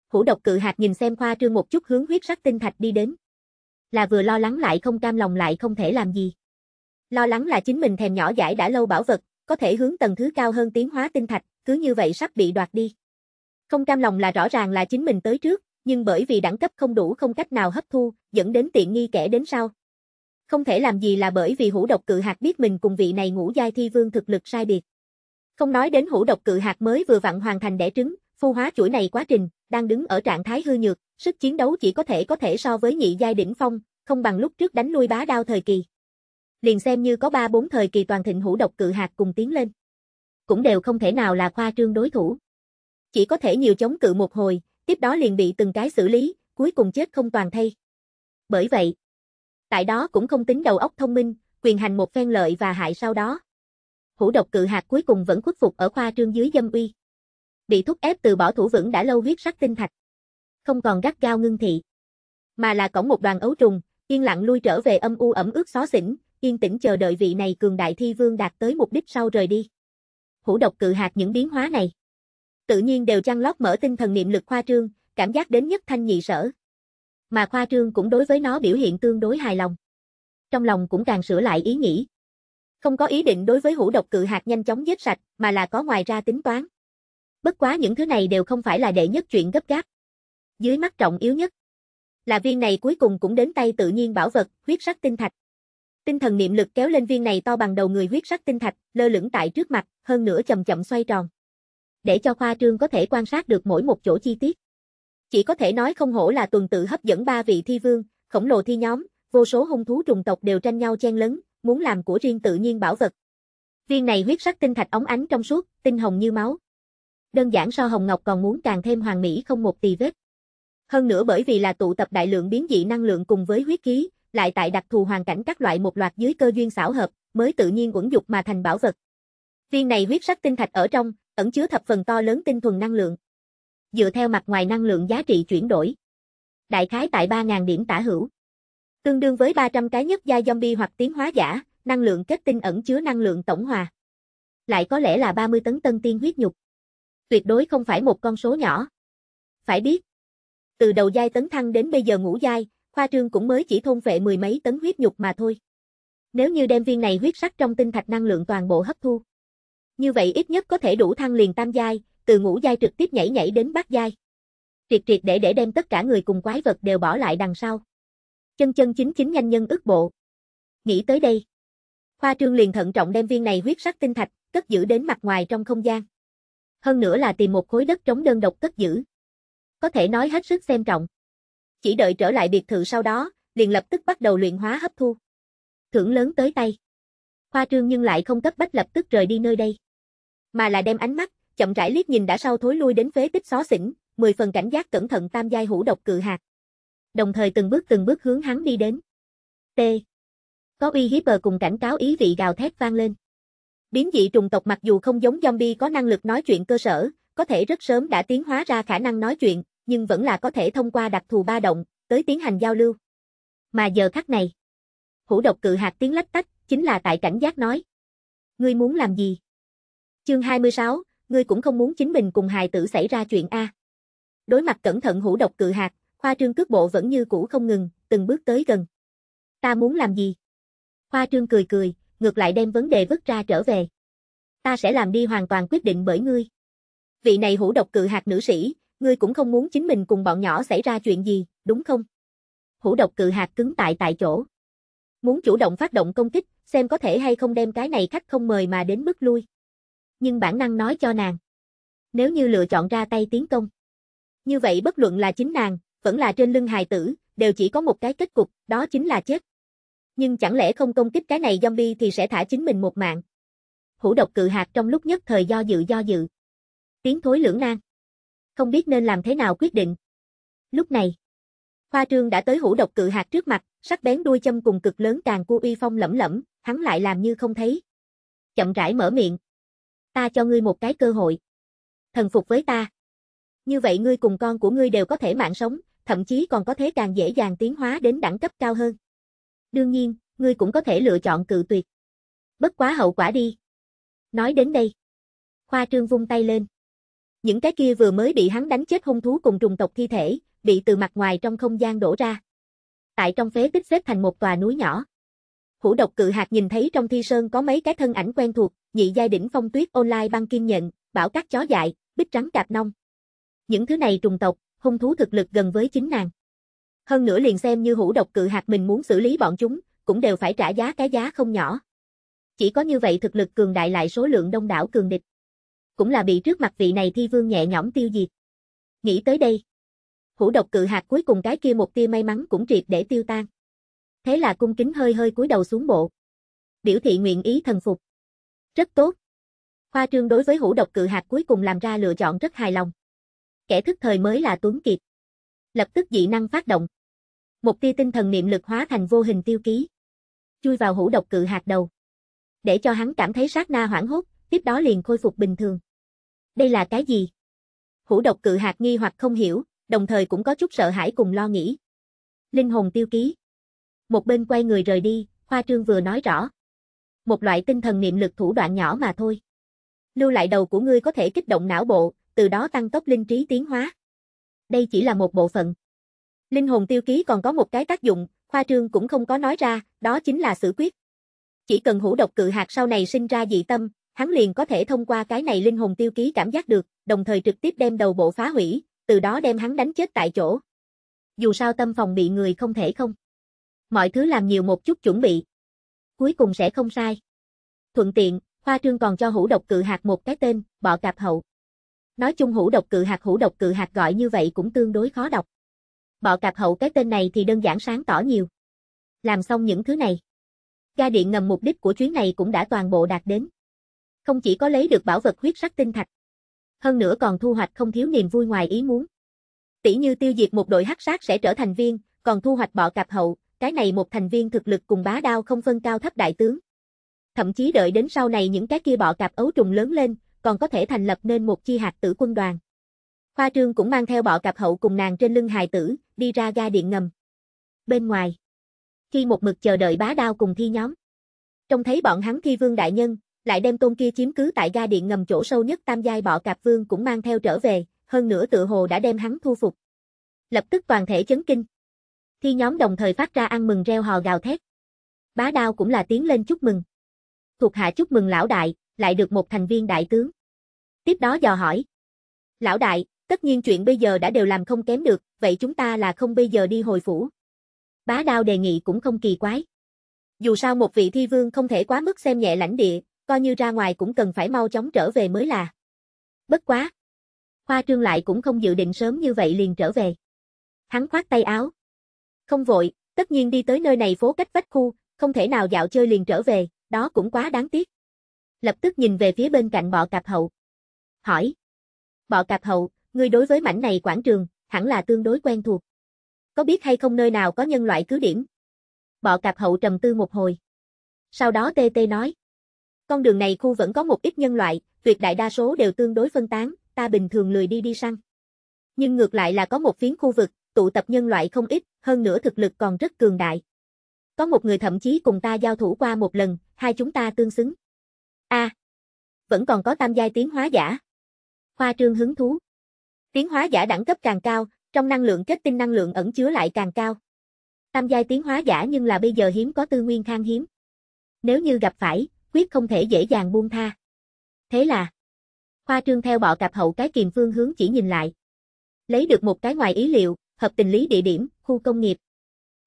Hủ độc cự hạt nhìn xem khoa trương một chút hướng huyết sắc tinh thạch đi đến. Là vừa lo lắng lại không cam lòng lại không thể làm gì. Lo lắng là chính mình thèm nhỏ giải đã lâu bảo vật, có thể hướng tầng thứ cao hơn tiến hóa tinh thạch, cứ như vậy sắp bị đoạt đi. Không cam lòng là rõ ràng là chính mình tới trước, nhưng bởi vì đẳng cấp không đủ không cách nào hấp thu, dẫn đến tiện nghi kẻ đến sau. Không thể làm gì là bởi vì hũ độc cự hạt biết mình cùng vị này ngũ giai thi vương thực lực sai biệt. Không nói đến hũ độc cự hạt mới vừa vặn hoàn thành đẻ trứng, phu hóa chuỗi này quá trình, đang đứng ở trạng thái hư nhược, sức chiến đấu chỉ có thể có thể so với nhị giai đỉnh phong, không bằng lúc trước đánh lui bá đao thời kỳ. Liền xem như có 3-4 thời kỳ toàn thịnh hũ độc cự hạt cùng tiến lên. Cũng đều không thể nào là khoa trương đối thủ. Chỉ có thể nhiều chống cự một hồi, tiếp đó liền bị từng cái xử lý, cuối cùng chết không toàn thây. Bởi vậy, tại đó cũng không tính đầu óc thông minh, quyền hành một phen lợi và hại sau đó. Hủ độc cự hạt cuối cùng vẫn khuất phục ở khoa trương dưới dâm uy. Bị thúc ép từ bỏ thủ vững đã lâu viết sắc tinh thạch. Không còn gắt gao ngưng thị. Mà là cổng một đoàn ấu trùng, yên lặng lui trở về âm u ẩm ướt xó xỉnh, yên tĩnh chờ đợi vị này cường đại thi vương đạt tới mục đích sau rời đi. Hủ độc cự hạt những biến hóa này tự nhiên đều chăn lót mở tinh thần niệm lực khoa trương, cảm giác đến nhất thanh nhị sở. Mà khoa trương cũng đối với nó biểu hiện tương đối hài lòng. Trong lòng cũng càng sửa lại ý nghĩ. Không có ý định đối với hũ độc cự hạt nhanh chóng giết sạch, mà là có ngoài ra tính toán. Bất quá những thứ này đều không phải là đệ nhất chuyện gấp gáp. Dưới mắt trọng yếu nhất là viên này cuối cùng cũng đến tay tự nhiên bảo vật, huyết sắc tinh thạch. Tinh thần niệm lực kéo lên viên này to bằng đầu người huyết sắc tinh thạch, lơ lửng tại trước mặt, hơn nữa chậm chậm xoay tròn để cho khoa trương có thể quan sát được mỗi một chỗ chi tiết. Chỉ có thể nói không hổ là tuần tự hấp dẫn ba vị thi vương, khổng lồ thi nhóm, vô số hung thú trùng tộc đều tranh nhau chen lấn, muốn làm của riêng tự nhiên bảo vật. Viên này huyết sắc tinh thạch óng ánh trong suốt, tinh hồng như máu. Đơn giản so hồng ngọc còn muốn càng thêm hoàng mỹ không một tì vết. Hơn nữa bởi vì là tụ tập đại lượng biến dị năng lượng cùng với huyết khí, lại tại đặc thù hoàn cảnh các loại một loạt dưới cơ duyên xảo hợp, mới tự nhiên uẩn dục mà thành bảo vật. Viên này huyết sắc tinh thạch ở trong, ẩn chứa thập phần to lớn tinh thuần năng lượng. Dựa theo mặt ngoài năng lượng giá trị chuyển đổi. Đại khái tại 3.000 điểm tả hữu. Tương đương với 300 cái nhất gia zombie hoặc tiến hóa giả, năng lượng kết tinh ẩn chứa năng lượng tổng hòa. Lại có lẽ là 30 tấn tân tiên huyết nhục. Tuyệt đối không phải một con số nhỏ. Phải biết. Từ đầu giai tấn thăng đến bây giờ ngủ giai, khoa trương cũng mới chỉ thôn vệ mười mấy tấn huyết nhục mà thôi. Nếu như đem viên này huyết sắc trong tinh thạch năng lượng toàn bộ hấp thu, như vậy ít nhất có thể đủ thăng liền tam giai, từ ngũ giai trực tiếp nhảy nhảy đến bát giai. Triệt triệt để để đem tất cả người cùng quái vật đều bỏ lại đằng sau. Chân chân chính chính nhanh nhân ức bộ. Nghĩ tới đây, Khoa Trương liền thận trọng đem viên này huyết sắc tinh thạch cất giữ đến mặt ngoài trong không gian. Hơn nữa là tìm một khối đất trống đơn độc cất giữ. Có thể nói hết sức xem trọng. Chỉ đợi trở lại biệt thự sau đó, liền lập tức bắt đầu luyện hóa hấp thu. Thưởng lớn tới tay. Khoa Trương nhưng lại không cấp bách lập tức rời đi nơi đây mà là đem ánh mắt, chậm rãi liếc nhìn đã sau thối lui đến phế tích xó xỉnh, mười phần cảnh giác cẩn thận tam giai hũ độc cự hạt. Đồng thời từng bước từng bước hướng hắn đi đến. T. Có uy hiếp bờ cùng cảnh cáo ý vị gào thét vang lên. Biến dị trùng tộc mặc dù không giống zombie có năng lực nói chuyện cơ sở, có thể rất sớm đã tiến hóa ra khả năng nói chuyện, nhưng vẫn là có thể thông qua đặc thù ba động, tới tiến hành giao lưu. Mà giờ khắc này, hũ độc cự hạt tiếng lách tách, chính là tại cảnh giác nói. Ngươi muốn làm gì? Chương 26, ngươi cũng không muốn chính mình cùng hài tử xảy ra chuyện a. Đối mặt cẩn thận hữu độc cự hạt, khoa Trương cước bộ vẫn như cũ không ngừng, từng bước tới gần. Ta muốn làm gì? khoa Trương cười cười, ngược lại đem vấn đề vứt ra trở về. Ta sẽ làm đi hoàn toàn quyết định bởi ngươi. Vị này hữu độc cự hạt nữ sĩ, ngươi cũng không muốn chính mình cùng bọn nhỏ xảy ra chuyện gì, đúng không? Hữu độc cự hạt cứng tại tại chỗ. Muốn chủ động phát động công kích, xem có thể hay không đem cái này khách không mời mà đến bức lui nhưng bản năng nói cho nàng. Nếu như lựa chọn ra tay tiến công. Như vậy bất luận là chính nàng, vẫn là trên lưng hài tử, đều chỉ có một cái kết cục, đó chính là chết. Nhưng chẳng lẽ không công kích cái này zombie thì sẽ thả chính mình một mạng. Hủ độc cự hạt trong lúc nhất thời do dự do dự. Tiếng thối lưỡng nan. Không biết nên làm thế nào quyết định. Lúc này, Khoa Trương đã tới hủ độc cự hạt trước mặt, sắc bén đuôi châm cùng cực lớn càng cua uy phong lẫm lẫm, hắn lại làm như không thấy. Chậm rãi mở miệng, ta cho ngươi một cái cơ hội. Thần phục với ta. Như vậy ngươi cùng con của ngươi đều có thể mạng sống, thậm chí còn có thể càng dễ dàng tiến hóa đến đẳng cấp cao hơn. Đương nhiên, ngươi cũng có thể lựa chọn cự tuyệt. Bất quá hậu quả đi. Nói đến đây. Khoa trương vung tay lên. Những cái kia vừa mới bị hắn đánh chết hung thú cùng trùng tộc thi thể, bị từ mặt ngoài trong không gian đổ ra. Tại trong phế tích xếp thành một tòa núi nhỏ. Hủ độc cự hạt nhìn thấy trong thi sơn có mấy cái thân ảnh quen thuộc, nhị giai đỉnh phong tuyết online băng kim nhận, bảo các chó dại, bích trắng cạp nong. Những thứ này trùng tộc, hung thú thực lực gần với chính nàng. Hơn nữa liền xem như hủ độc cự hạt mình muốn xử lý bọn chúng, cũng đều phải trả giá cái giá không nhỏ. Chỉ có như vậy thực lực cường đại lại số lượng đông đảo cường địch. Cũng là bị trước mặt vị này thi vương nhẹ nhõm tiêu diệt. Nghĩ tới đây. Hủ độc cự hạt cuối cùng cái kia một tia may mắn cũng triệt để tiêu tan thế là cung kính hơi hơi cúi đầu xuống bộ. Biểu thị nguyện ý thần phục. Rất tốt. Khoa trương đối với hũ độc cự hạt cuối cùng làm ra lựa chọn rất hài lòng. Kẻ thức thời mới là Tuấn Kiệt. Lập tức dị năng phát động. Một tia tinh thần niệm lực hóa thành vô hình tiêu ký. Chui vào hũ độc cự hạt đầu. Để cho hắn cảm thấy sát na hoảng hốt, tiếp đó liền khôi phục bình thường. Đây là cái gì? Hũ độc cự hạt nghi hoặc không hiểu, đồng thời cũng có chút sợ hãi cùng lo nghĩ. Linh hồn tiêu ký một bên quay người rời đi, Hoa Trương vừa nói rõ. Một loại tinh thần niệm lực thủ đoạn nhỏ mà thôi. Lưu lại đầu của ngươi có thể kích động não bộ, từ đó tăng tốc linh trí tiến hóa. Đây chỉ là một bộ phận. Linh hồn tiêu ký còn có một cái tác dụng, Hoa Trương cũng không có nói ra, đó chính là xử quyết. Chỉ cần hữu độc cự hạt sau này sinh ra dị tâm, hắn liền có thể thông qua cái này linh hồn tiêu ký cảm giác được, đồng thời trực tiếp đem đầu bộ phá hủy, từ đó đem hắn đánh chết tại chỗ. Dù sao tâm phòng bị người không thể không mọi thứ làm nhiều một chút chuẩn bị. Cuối cùng sẽ không sai. Thuận tiện, khoa Trương còn cho hũ độc cự hạt một cái tên, bọ cạp hậu. Nói chung hũ độc cự hạt hũ độc cự hạt gọi như vậy cũng tương đối khó đọc. Bọ cạp hậu cái tên này thì đơn giản sáng tỏ nhiều. Làm xong những thứ này. Ga điện ngầm mục đích của chuyến này cũng đã toàn bộ đạt đến. Không chỉ có lấy được bảo vật huyết sắc tinh thạch. Hơn nữa còn thu hoạch không thiếu niềm vui ngoài ý muốn. Tỷ như tiêu diệt một đội hắc sát sẽ trở thành viên, còn thu hoạch bọ cạp hậu, cái này một thành viên thực lực cùng bá đao không phân cao thấp đại tướng. Thậm chí đợi đến sau này những cái kia bọ cạp ấu trùng lớn lên, còn có thể thành lập nên một chi hạt tử quân đoàn. Khoa trương cũng mang theo bọ cạp hậu cùng nàng trên lưng hài tử, đi ra ga điện ngầm. Bên ngoài, khi một mực chờ đợi bá đao cùng thi nhóm, trông thấy bọn hắn thi vương đại nhân, lại đem tôn kia chiếm cứ tại ga điện ngầm chỗ sâu nhất tam giai bọ cạp vương cũng mang theo trở về, hơn nữa tự hồ đã đem hắn thu phục. Lập tức toàn thể chấn kinh. Thi nhóm đồng thời phát ra ăn mừng reo hò gào thét. Bá đao cũng là tiếng lên chúc mừng. Thuộc hạ chúc mừng lão đại, lại được một thành viên đại tướng. Tiếp đó dò hỏi. Lão đại, tất nhiên chuyện bây giờ đã đều làm không kém được, vậy chúng ta là không bây giờ đi hồi phủ. Bá đao đề nghị cũng không kỳ quái. Dù sao một vị thi vương không thể quá mức xem nhẹ lãnh địa, coi như ra ngoài cũng cần phải mau chóng trở về mới là. Bất quá. Khoa trương lại cũng không dự định sớm như vậy liền trở về. Hắn khoát tay áo, không vội, tất nhiên đi tới nơi này phố cách vách khu, không thể nào dạo chơi liền trở về, đó cũng quá đáng tiếc. Lập tức nhìn về phía bên cạnh bọ cạp hậu. Hỏi. Bọ cạp hậu, ngươi đối với mảnh này quảng trường, hẳn là tương đối quen thuộc. Có biết hay không nơi nào có nhân loại cứ điểm? Bọ cạp hậu trầm tư một hồi. Sau đó tê tê nói. Con đường này khu vẫn có một ít nhân loại, tuyệt đại đa số đều tương đối phân tán, ta bình thường lười đi đi săn. Nhưng ngược lại là có một phiến khu vực, tụ tập nhân loại không ít, hơn nữa thực lực còn rất cường đại. Có một người thậm chí cùng ta giao thủ qua một lần, hai chúng ta tương xứng. A. À, vẫn còn có tam giai tiến hóa giả. Khoa trương hứng thú. Tiến hóa giả đẳng cấp càng cao, trong năng lượng kết tinh năng lượng ẩn chứa lại càng cao. Tam giai tiến hóa giả nhưng là bây giờ hiếm có tư nguyên khan hiếm. Nếu như gặp phải, quyết không thể dễ dàng buông tha. Thế là, Khoa trương theo bọ cặp hậu cái kiềm phương hướng chỉ nhìn lại. Lấy được một cái ngoài ý liệu, hợp tình lý địa điểm, khu công nghiệp.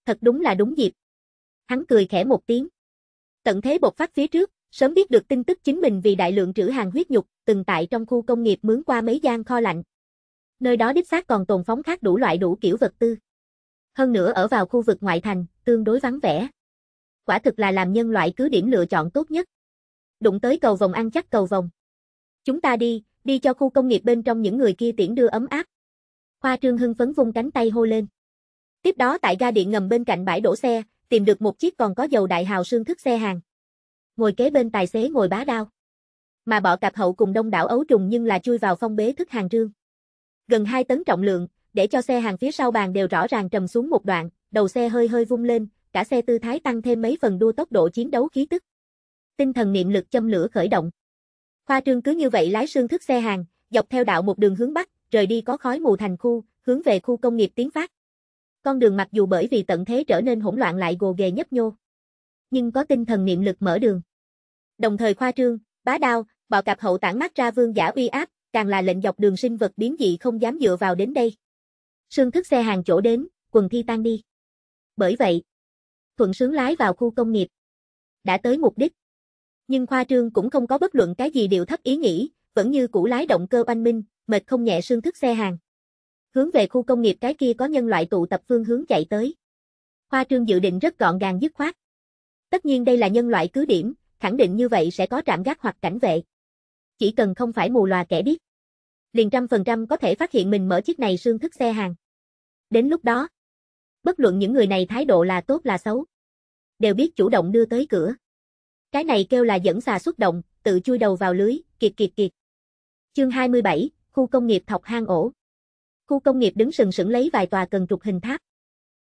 Thật đúng là đúng dịp. Hắn cười khẽ một tiếng. Tận thế bộc phát phía trước, sớm biết được tin tức chính mình vì đại lượng trữ hàng huyết nhục, từng tại trong khu công nghiệp mướn qua mấy gian kho lạnh. Nơi đó đích xác còn tồn phóng khác đủ loại đủ kiểu vật tư. Hơn nữa ở vào khu vực ngoại thành, tương đối vắng vẻ. Quả thực là làm nhân loại cứ điểm lựa chọn tốt nhất. Đụng tới cầu vòng ăn chắc cầu vòng. Chúng ta đi, đi cho khu công nghiệp bên trong những người kia tiễn đưa ấm áp, Khoa Trương hưng phấn vung cánh tay hô lên. Tiếp đó tại ga điện ngầm bên cạnh bãi đổ xe, tìm được một chiếc còn có dầu đại hào xương thức xe hàng. Ngồi kế bên tài xế ngồi bá đao. Mà bọ cặp hậu cùng đông đảo ấu trùng nhưng là chui vào phong bế thức hàng trương. Gần 2 tấn trọng lượng, để cho xe hàng phía sau bàn đều rõ ràng trầm xuống một đoạn, đầu xe hơi hơi vung lên, cả xe tư thái tăng thêm mấy phần đua tốc độ chiến đấu khí tức. Tinh thần niệm lực châm lửa khởi động. Khoa trương cứ như vậy lái xương thức xe hàng, dọc theo đạo một đường hướng bắc, rời đi có khói mù thành khu, hướng về khu công nghiệp tiến phát. Con đường mặc dù bởi vì tận thế trở nên hỗn loạn lại gồ ghề nhấp nhô, nhưng có tinh thần niệm lực mở đường. Đồng thời khoa trương, bá đao, bạo cạp hậu tản mắt ra vương giả uy áp, càng là lệnh dọc đường sinh vật biến dị không dám dựa vào đến đây. Sương thức xe hàng chỗ đến, quần thi tan đi. Bởi vậy, thuận sướng lái vào khu công nghiệp. Đã tới mục đích. Nhưng khoa trương cũng không có bất luận cái gì điều thấp ý nghĩ, vẫn như cũ lái động cơ oanh minh, mệt không nhẹ sương thức xe hàng. Hướng về khu công nghiệp cái kia có nhân loại tụ tập phương hướng chạy tới. Khoa trương dự định rất gọn gàng dứt khoát. Tất nhiên đây là nhân loại cứ điểm, khẳng định như vậy sẽ có trạm gác hoặc cảnh vệ. Chỉ cần không phải mù lòa kẻ biết Liền trăm phần trăm có thể phát hiện mình mở chiếc này sương thức xe hàng. Đến lúc đó, bất luận những người này thái độ là tốt là xấu, đều biết chủ động đưa tới cửa. Cái này kêu là dẫn xà xuất động, tự chui đầu vào lưới, kiệt kiệt kiệt. Chương 27, khu công nghiệp thọc hang ổ. Khu công nghiệp đứng sừng sững lấy vài tòa cần trục hình tháp.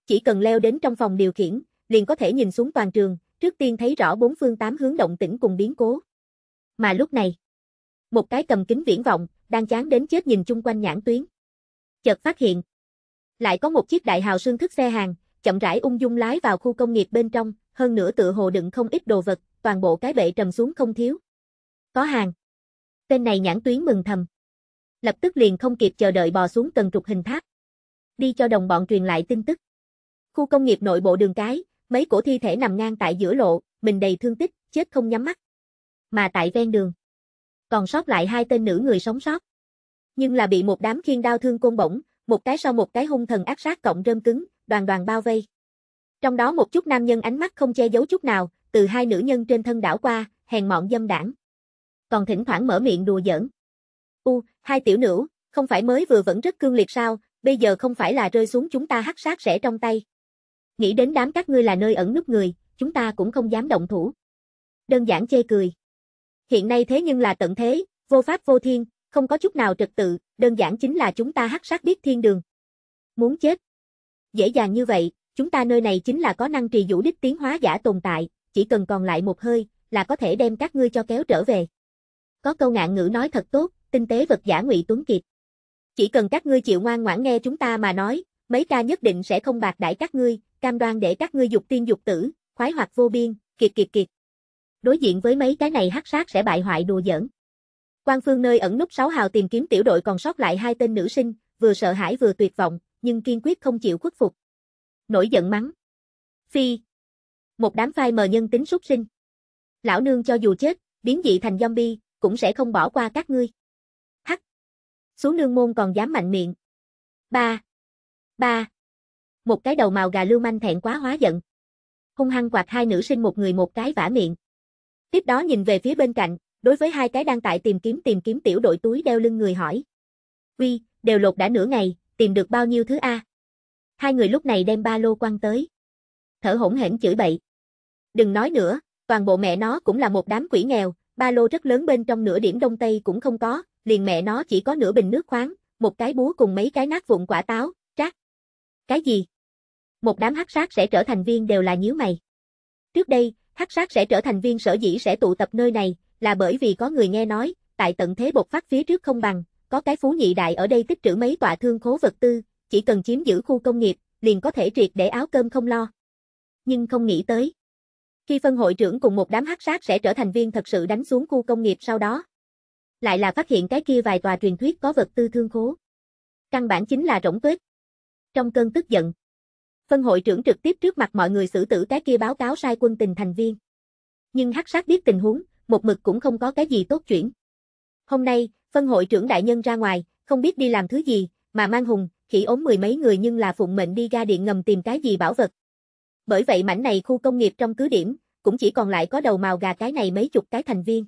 Chỉ cần leo đến trong phòng điều khiển, liền có thể nhìn xuống toàn trường, trước tiên thấy rõ bốn phương tám hướng động tĩnh cùng biến cố. Mà lúc này, một cái cầm kính viễn vọng, đang chán đến chết nhìn chung quanh nhãn tuyến. Chợt phát hiện, lại có một chiếc đại hào sương thức xe hàng, chậm rãi ung dung lái vào khu công nghiệp bên trong, hơn nữa tự hồ đựng không ít đồ vật, toàn bộ cái bệ trầm xuống không thiếu. Có hàng. Tên này nhãn tuyến mừng thầm lập tức liền không kịp chờ đợi bò xuống tầng trục hình tháp. Đi cho đồng bọn truyền lại tin tức. Khu công nghiệp nội bộ đường cái, mấy cổ thi thể nằm ngang tại giữa lộ, mình đầy thương tích, chết không nhắm mắt. Mà tại ven đường, còn sót lại hai tên nữ người sống sót. Nhưng là bị một đám khiên đao thương côn bổng, một cái sau một cái hung thần ác sát cộng rơm cứng, đoàn đoàn bao vây. Trong đó một chút nam nhân ánh mắt không che giấu chút nào, từ hai nữ nhân trên thân đảo qua, hèn mọn dâm đảng. Còn thỉnh thoảng mở miệng đùa giỡn. U, hai tiểu nữ, không phải mới vừa vẫn rất cương liệt sao, bây giờ không phải là rơi xuống chúng ta hắc sát rẻ trong tay. Nghĩ đến đám các ngươi là nơi ẩn núp người, chúng ta cũng không dám động thủ. Đơn giản chê cười. Hiện nay thế nhưng là tận thế, vô pháp vô thiên, không có chút nào trật tự, đơn giản chính là chúng ta hắc sát biết thiên đường. Muốn chết. Dễ dàng như vậy, chúng ta nơi này chính là có năng trì vũ đích tiến hóa giả tồn tại, chỉ cần còn lại một hơi, là có thể đem các ngươi cho kéo trở về. Có câu ngạn ngữ nói thật tốt, tinh tế vật giả ngụy tuấn kiệt. Chỉ cần các ngươi chịu ngoan ngoãn nghe chúng ta mà nói, mấy ca nhất định sẽ không bạc đãi các ngươi, cam đoan để các ngươi dục tiên dục tử, khoái hoạt vô biên, kiệt kiệt kiệt. Đối diện với mấy cái này hắc sát sẽ bại hoại đùa giỡn. Quan Phương nơi ẩn núp sáu hào tìm kiếm tiểu đội còn sót lại hai tên nữ sinh, vừa sợ hãi vừa tuyệt vọng, nhưng kiên quyết không chịu khuất phục. Nổi giận mắng. Phi. Một đám phai mờ nhân tính xuất sinh. Lão nương cho dù chết, biến dị thành zombie, cũng sẽ không bỏ qua các ngươi. Hắc. Xuống nương môn còn dám mạnh miệng. Ba. Ba. Một cái đầu màu gà lưu manh thẹn quá hóa giận. Hung hăng quạt hai nữ sinh một người một cái vả miệng. Tiếp đó nhìn về phía bên cạnh, đối với hai cái đang tại tìm kiếm tìm kiếm tiểu đội túi đeo lưng người hỏi. quy đều lột đã nửa ngày, tìm được bao nhiêu thứ a? Hai người lúc này đem ba lô quăng tới. Thở hổn hển chửi bậy. Đừng nói nữa, toàn bộ mẹ nó cũng là một đám quỷ nghèo, ba lô rất lớn bên trong nửa điểm đông tây cũng không có, liền mẹ nó chỉ có nửa bình nước khoáng, một cái búa cùng mấy cái nát vụn quả táo, trác Cái gì? Một đám hắc sát sẽ trở thành viên đều là nhíu mày. Trước đây, hắc sát sẽ trở thành viên sở dĩ sẽ tụ tập nơi này, là bởi vì có người nghe nói, tại tận thế bột phát phía trước không bằng, có cái phú nhị đại ở đây tích trữ mấy tọa thương khố vật tư, chỉ cần chiếm giữ khu công nghiệp, liền có thể triệt để áo cơm không lo. Nhưng không nghĩ tới. Khi phân hội trưởng cùng một đám hắc sát sẽ trở thành viên thật sự đánh xuống khu công nghiệp sau đó. Lại là phát hiện cái kia vài tòa truyền thuyết có vật tư thương khố. Căn bản chính là rỗng tuyết. Trong cơn tức giận, phân hội trưởng trực tiếp trước mặt mọi người xử tử cái kia báo cáo sai quân tình thành viên. Nhưng hắc sát biết tình huống, một mực cũng không có cái gì tốt chuyển. Hôm nay, phân hội trưởng đại nhân ra ngoài, không biết đi làm thứ gì, mà mang hùng, khỉ ốm mười mấy người nhưng là phụng mệnh đi ga điện ngầm tìm cái gì bảo vật. Bởi vậy mảnh này khu công nghiệp trong cứ điểm, cũng chỉ còn lại có đầu màu gà cái này mấy chục cái thành viên.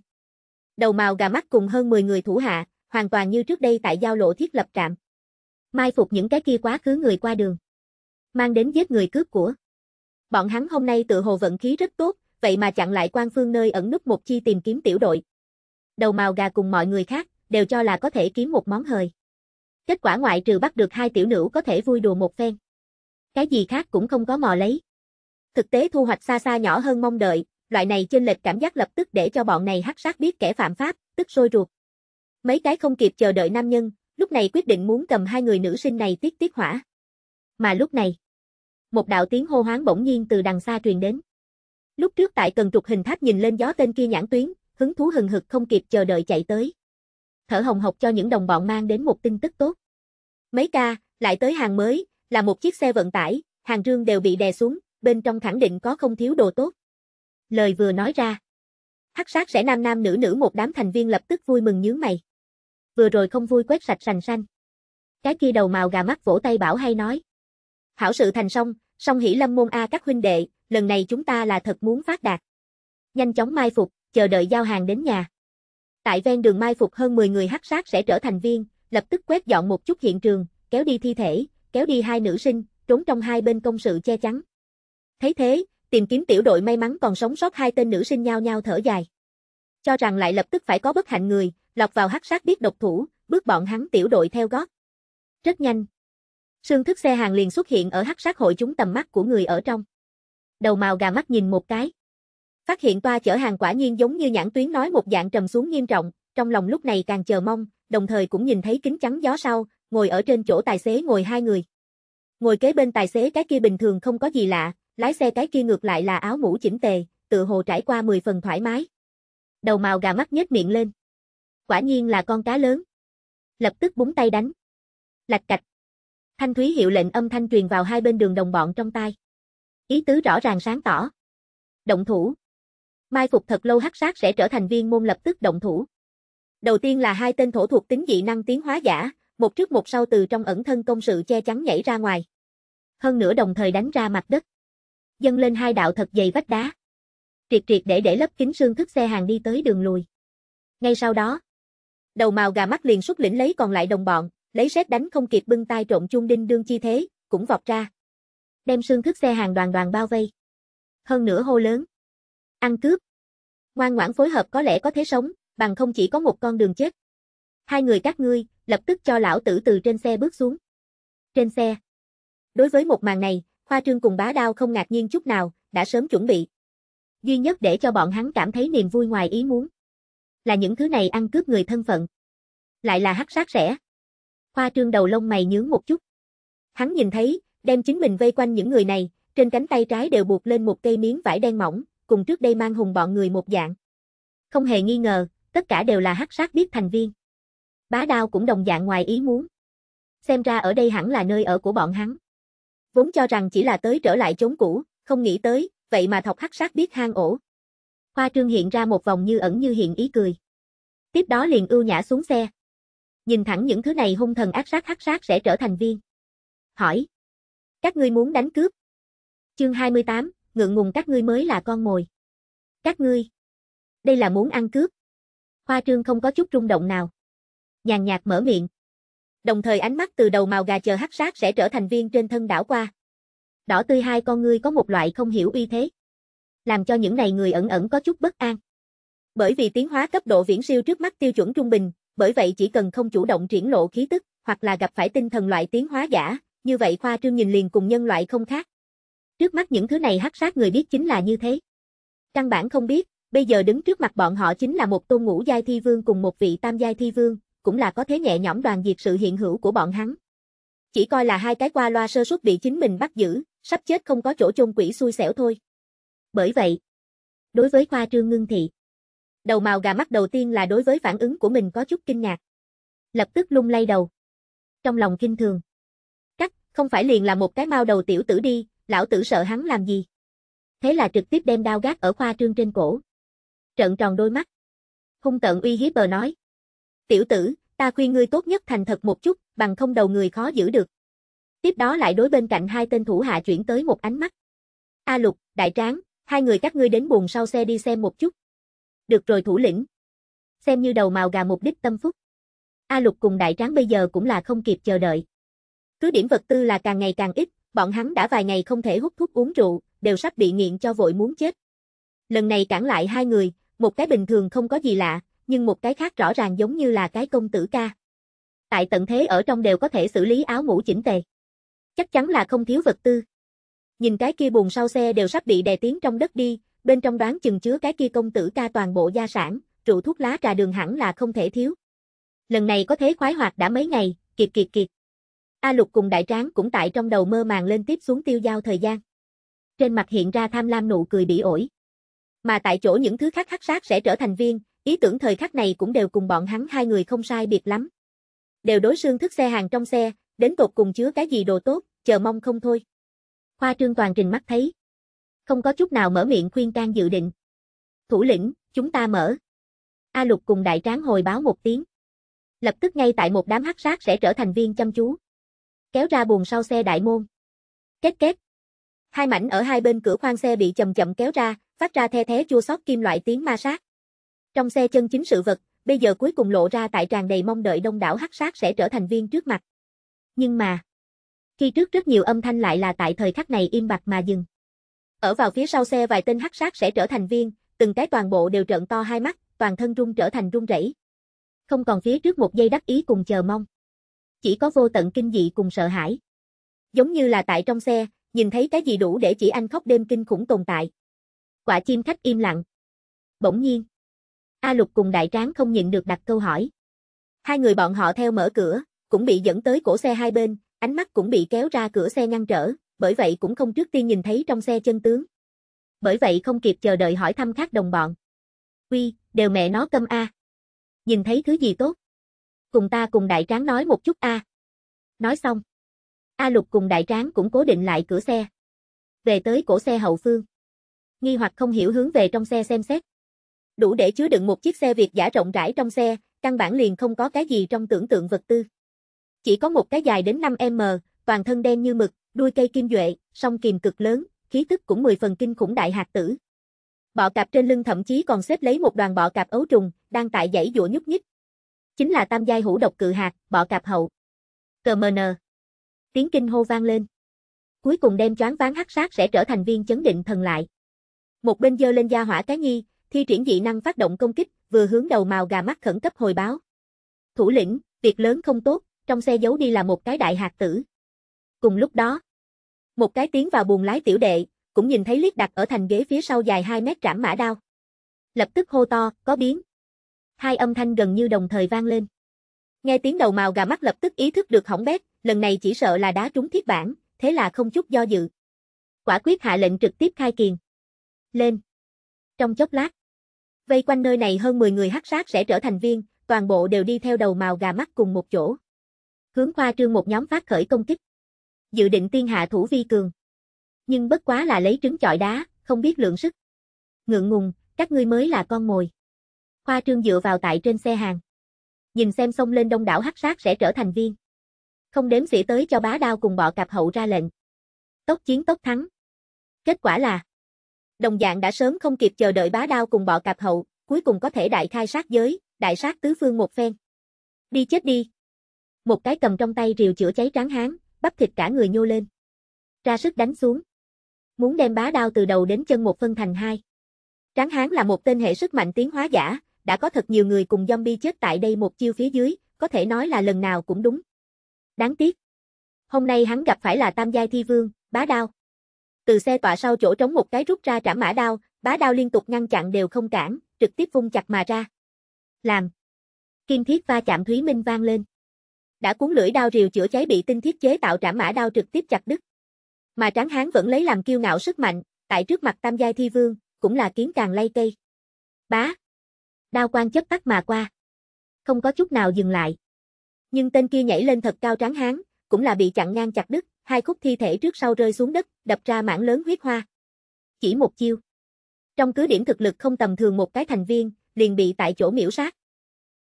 Đầu màu gà mắt cùng hơn 10 người thủ hạ, hoàn toàn như trước đây tại giao lộ thiết lập trạm. Mai phục những cái kia quá khứ người qua đường. Mang đến giết người cướp của. Bọn hắn hôm nay tự hồ vận khí rất tốt, vậy mà chặn lại quan phương nơi ẩn nút một chi tìm kiếm tiểu đội. Đầu màu gà cùng mọi người khác, đều cho là có thể kiếm một món hời. Kết quả ngoại trừ bắt được hai tiểu nữ có thể vui đùa một phen. Cái gì khác cũng không có mò lấy. Thực tế thu hoạch xa xa nhỏ hơn mong đợi, loại này chênh lệch cảm giác lập tức để cho bọn này hắc sát biết kẻ phạm pháp, tức sôi ruột. Mấy cái không kịp chờ đợi nam nhân, lúc này quyết định muốn cầm hai người nữ sinh này tiết tiết hỏa. Mà lúc này, một đạo tiếng hô hoáng bỗng nhiên từ đằng xa truyền đến. Lúc trước tại cần trục hình tháp nhìn lên gió tên kia nhãn tuyến, hứng thú hừng hực không kịp chờ đợi chạy tới. Thở hồng hộc cho những đồng bọn mang đến một tin tức tốt. Mấy ca, lại tới hàng mới, là một chiếc xe vận tải, hàng rương đều bị đè xuống, bên trong khẳng định có không thiếu đồ tốt. Lời vừa nói ra, hắc sát sẽ nam nam nữ nữ một đám thành viên lập tức vui mừng nhướng mày. Vừa rồi không vui quét sạch sành xanh. Cái kia đầu màu gà mắt vỗ tay bảo hay nói. Hảo sự thành xong, song hỷ lâm môn A các huynh đệ, lần này chúng ta là thật muốn phát đạt. Nhanh chóng mai phục, chờ đợi giao hàng đến nhà. Tại ven đường mai phục hơn 10 người hắc sát sẽ trở thành viên, lập tức quét dọn một chút hiện trường, kéo đi thi thể, kéo đi hai nữ sinh, trốn trong hai bên công sự che chắn. Thấy thế, tìm kiếm tiểu đội may mắn còn sống sót hai tên nữ sinh nhau nhau thở dài. Cho rằng lại lập tức phải có bất hạnh người, lọc vào hắc sát biết độc thủ, bước bọn hắn tiểu đội theo gót. Rất nhanh. Sương thức xe hàng liền xuất hiện ở hắc sát hội chúng tầm mắt của người ở trong. Đầu màu gà mắt nhìn một cái. Phát hiện toa chở hàng quả nhiên giống như nhãn tuyến nói một dạng trầm xuống nghiêm trọng, trong lòng lúc này càng chờ mong, đồng thời cũng nhìn thấy kính trắng gió sau, ngồi ở trên chỗ tài xế ngồi hai người. Ngồi kế bên tài xế cái kia bình thường không có gì lạ, lái xe cái kia ngược lại là áo mũ chỉnh tề, tự hồ trải qua 10 phần thoải mái. Đầu màu gà mắt nhếch miệng lên. Quả nhiên là con cá lớn. Lập tức búng tay đánh. Lạch cạch. Thanh Thúy hiệu lệnh âm thanh truyền vào hai bên đường đồng bọn trong tai. Ý tứ rõ ràng sáng tỏ. Động thủ. Mai phục thật lâu hắc sát sẽ trở thành viên môn lập tức động thủ. Đầu tiên là hai tên thổ thuộc tính dị năng tiến hóa giả, một trước một sau từ trong ẩn thân công sự che chắn nhảy ra ngoài. Hơn nữa đồng thời đánh ra mặt đất dâng lên hai đạo thật dày vách đá. Triệt triệt để để lấp kính xương thức xe hàng đi tới đường lùi. Ngay sau đó, đầu màu gà mắt liền xuất lĩnh lấy còn lại đồng bọn, lấy xét đánh không kịp bưng tay trộn chung đinh đương chi thế, cũng vọt ra. Đem xương thức xe hàng đoàn đoàn bao vây. Hơn nữa hô lớn. Ăn cướp. Ngoan ngoãn phối hợp có lẽ có thế sống, bằng không chỉ có một con đường chết. Hai người các ngươi, lập tức cho lão tử từ trên xe bước xuống. Trên xe. Đối với một màn này, hoa Trương cùng bá đao không ngạc nhiên chút nào, đã sớm chuẩn bị. Duy nhất để cho bọn hắn cảm thấy niềm vui ngoài ý muốn. Là những thứ này ăn cướp người thân phận. Lại là hắc sát rẻ. hoa Trương đầu lông mày nhướng một chút. Hắn nhìn thấy, đem chính mình vây quanh những người này, trên cánh tay trái đều buộc lên một cây miếng vải đen mỏng, cùng trước đây mang hùng bọn người một dạng. Không hề nghi ngờ, tất cả đều là hắc sát biết thành viên. Bá đao cũng đồng dạng ngoài ý muốn. Xem ra ở đây hẳn là nơi ở của bọn hắn vốn cho rằng chỉ là tới trở lại chốn cũ, không nghĩ tới, vậy mà thọc hắc sát biết hang ổ. Khoa trương hiện ra một vòng như ẩn như hiện ý cười. Tiếp đó liền ưu nhã xuống xe. Nhìn thẳng những thứ này hung thần ác sát hắc sát sẽ trở thành viên. Hỏi. Các ngươi muốn đánh cướp. Chương 28, ngượng ngùng các ngươi mới là con mồi. Các ngươi. Đây là muốn ăn cướp. Khoa trương không có chút rung động nào. Nhàn nhạt mở miệng, đồng thời ánh mắt từ đầu màu gà chờ hắc sát sẽ trở thành viên trên thân đảo qua. Đỏ tươi hai con ngươi có một loại không hiểu uy thế, làm cho những này người ẩn ẩn có chút bất an. Bởi vì tiến hóa cấp độ viễn siêu trước mắt tiêu chuẩn trung bình, bởi vậy chỉ cần không chủ động triển lộ khí tức, hoặc là gặp phải tinh thần loại tiến hóa giả, như vậy khoa trương nhìn liền cùng nhân loại không khác. Trước mắt những thứ này hắc sát người biết chính là như thế. Căn bản không biết, bây giờ đứng trước mặt bọn họ chính là một tôn ngũ giai thi vương cùng một vị tam giai thi vương, cũng là có thế nhẹ nhõm đoàn diệt sự hiện hữu của bọn hắn. Chỉ coi là hai cái qua loa sơ suất bị chính mình bắt giữ, sắp chết không có chỗ chôn quỷ xui xẻo thôi. Bởi vậy, đối với khoa trương ngưng thị, đầu màu gà mắt đầu tiên là đối với phản ứng của mình có chút kinh ngạc. Lập tức lung lay đầu. Trong lòng kinh thường. Cắt, không phải liền là một cái mau đầu tiểu tử đi, lão tử sợ hắn làm gì. Thế là trực tiếp đem đao gác ở khoa trương trên cổ. Trận tròn đôi mắt. Hung tận uy hiếp bờ nói tiểu tử, ta khuyên ngươi tốt nhất thành thật một chút, bằng không đầu người khó giữ được. Tiếp đó lại đối bên cạnh hai tên thủ hạ chuyển tới một ánh mắt. A Lục, Đại Tráng, hai người các ngươi đến buồn sau xe đi xem một chút. Được rồi thủ lĩnh. Xem như đầu màu gà mục đích tâm phúc. A Lục cùng Đại Tráng bây giờ cũng là không kịp chờ đợi. Cứ điểm vật tư là càng ngày càng ít, bọn hắn đã vài ngày không thể hút thuốc uống rượu, đều sắp bị nghiện cho vội muốn chết. Lần này cản lại hai người, một cái bình thường không có gì lạ, nhưng một cái khác rõ ràng giống như là cái công tử ca. Tại tận thế ở trong đều có thể xử lý áo mũ chỉnh tề. Chắc chắn là không thiếu vật tư. Nhìn cái kia buồn sau xe đều sắp bị đè tiến trong đất đi, bên trong đoán chừng chứa cái kia công tử ca toàn bộ gia sản, rượu thuốc lá trà đường hẳn là không thể thiếu. Lần này có thế khoái hoạt đã mấy ngày, kiệt kiệt kiệt. A Lục cùng đại tráng cũng tại trong đầu mơ màng lên tiếp xuống tiêu giao thời gian. Trên mặt hiện ra tham lam nụ cười bị ổi. Mà tại chỗ những thứ khác khắc sát sẽ trở thành viên, ý tưởng thời khắc này cũng đều cùng bọn hắn hai người không sai biệt lắm. Đều đối xương thức xe hàng trong xe, đến tột cùng chứa cái gì đồ tốt, chờ mong không thôi. Khoa trương toàn trình mắt thấy. Không có chút nào mở miệng khuyên can dự định. Thủ lĩnh, chúng ta mở. A Lục cùng đại tráng hồi báo một tiếng. Lập tức ngay tại một đám hắc sát sẽ trở thành viên chăm chú. Kéo ra buồn sau xe đại môn. kết kết, Hai mảnh ở hai bên cửa khoang xe bị chậm chậm kéo ra, phát ra the thế chua sót kim loại tiếng ma sát. Trong xe chân chính sự vật, bây giờ cuối cùng lộ ra tại tràn đầy mong đợi đông đảo hắc sát sẽ trở thành viên trước mặt. Nhưng mà, khi trước rất nhiều âm thanh lại là tại thời khắc này im bặt mà dừng. Ở vào phía sau xe vài tên hắc sát sẽ trở thành viên, từng cái toàn bộ đều trợn to hai mắt, toàn thân rung trở thành rung rẩy. Không còn phía trước một giây đắc ý cùng chờ mong. Chỉ có vô tận kinh dị cùng sợ hãi. Giống như là tại trong xe, nhìn thấy cái gì đủ để chỉ anh khóc đêm kinh khủng tồn tại. Quả chim khách im lặng. Bỗng nhiên, A Lục cùng Đại Tráng không nhịn được đặt câu hỏi. Hai người bọn họ theo mở cửa, cũng bị dẫn tới cổ xe hai bên, ánh mắt cũng bị kéo ra cửa xe ngăn trở, bởi vậy cũng không trước tiên nhìn thấy trong xe chân tướng. Bởi vậy không kịp chờ đợi hỏi thăm khác đồng bọn. Quy đều mẹ nó câm a. Nhìn thấy thứ gì tốt? Cùng ta cùng đại tráng nói một chút a. Nói xong, A Lục cùng đại tráng cũng cố định lại cửa xe. Về tới cổ xe hậu phương. Nghi hoặc không hiểu hướng về trong xe xem xét đủ để chứa đựng một chiếc xe Việt giả rộng rãi trong xe, căn bản liền không có cái gì trong tưởng tượng vật tư. Chỉ có một cái dài đến 5m, toàn thân đen như mực, đuôi cây kim duệ, song kìm cực lớn, khí tức cũng 10 phần kinh khủng đại hạt tử. Bọ cạp trên lưng thậm chí còn xếp lấy một đoàn bọ cạp ấu trùng, đang tại dãy dụa nhúc nhích. Chính là tam giai hữu độc cự hạt, bọ cạp hậu. Cờ mờ nờ. Tiếng kinh hô vang lên. Cuối cùng đem choáng ván hắc sát sẽ trở thành viên chấn định thần lại. Một bên dơ lên da hỏa cái nhi, thi triển dị năng phát động công kích, vừa hướng đầu màu gà mắt khẩn cấp hồi báo. Thủ lĩnh, việc lớn không tốt, trong xe giấu đi là một cái đại hạt tử. Cùng lúc đó, một cái tiếng vào buồng lái tiểu đệ, cũng nhìn thấy liếc đặt ở thành ghế phía sau dài 2 mét trảm mã đao. Lập tức hô to, có biến. Hai âm thanh gần như đồng thời vang lên. Nghe tiếng đầu màu gà mắt lập tức ý thức được hỏng bét, lần này chỉ sợ là đá trúng thiết bản, thế là không chút do dự. Quả quyết hạ lệnh trực tiếp khai kiền. Lên. Trong chốc lát, Vây quanh nơi này hơn 10 người hắc sát sẽ trở thành viên, toàn bộ đều đi theo đầu màu gà mắt cùng một chỗ. Hướng khoa trương một nhóm phát khởi công kích. Dự định tiên hạ thủ vi cường. Nhưng bất quá là lấy trứng chọi đá, không biết lượng sức. Ngượng ngùng, các ngươi mới là con mồi. Khoa trương dựa vào tại trên xe hàng. Nhìn xem xông lên đông đảo hắc sát sẽ trở thành viên. Không đếm xỉa tới cho bá đao cùng bọ cạp hậu ra lệnh. Tốc chiến tốc thắng. Kết quả là đồng dạng đã sớm không kịp chờ đợi bá đao cùng bọ cạp hậu, cuối cùng có thể đại khai sát giới, đại sát tứ phương một phen. Đi chết đi. Một cái cầm trong tay rìu chữa cháy tráng hán, bắp thịt cả người nhô lên. Ra sức đánh xuống. Muốn đem bá đao từ đầu đến chân một phân thành hai. Tráng hán là một tên hệ sức mạnh tiến hóa giả, đã có thật nhiều người cùng zombie chết tại đây một chiêu phía dưới, có thể nói là lần nào cũng đúng. Đáng tiếc. Hôm nay hắn gặp phải là tam giai thi vương, bá đao. Từ xe tọa sau chỗ trống một cái rút ra trả mã đao, bá đao liên tục ngăn chặn đều không cản, trực tiếp vung chặt mà ra. Làm. Kim thiết va chạm Thúy Minh vang lên. Đã cuốn lưỡi đao rìu chữa cháy bị tinh thiết chế tạo trả mã đao trực tiếp chặt đứt. Mà tráng hán vẫn lấy làm kiêu ngạo sức mạnh, tại trước mặt tam giai thi vương, cũng là kiến càng lay cây. Bá. Đao quang chớp tắt mà qua. Không có chút nào dừng lại. Nhưng tên kia nhảy lên thật cao tráng hán, cũng là bị chặn ngang chặt đứt, hai khúc thi thể trước sau rơi xuống đất, đập ra mảng lớn huyết hoa. Chỉ một chiêu. Trong cứ điểm thực lực không tầm thường một cái thành viên, liền bị tại chỗ miễu sát.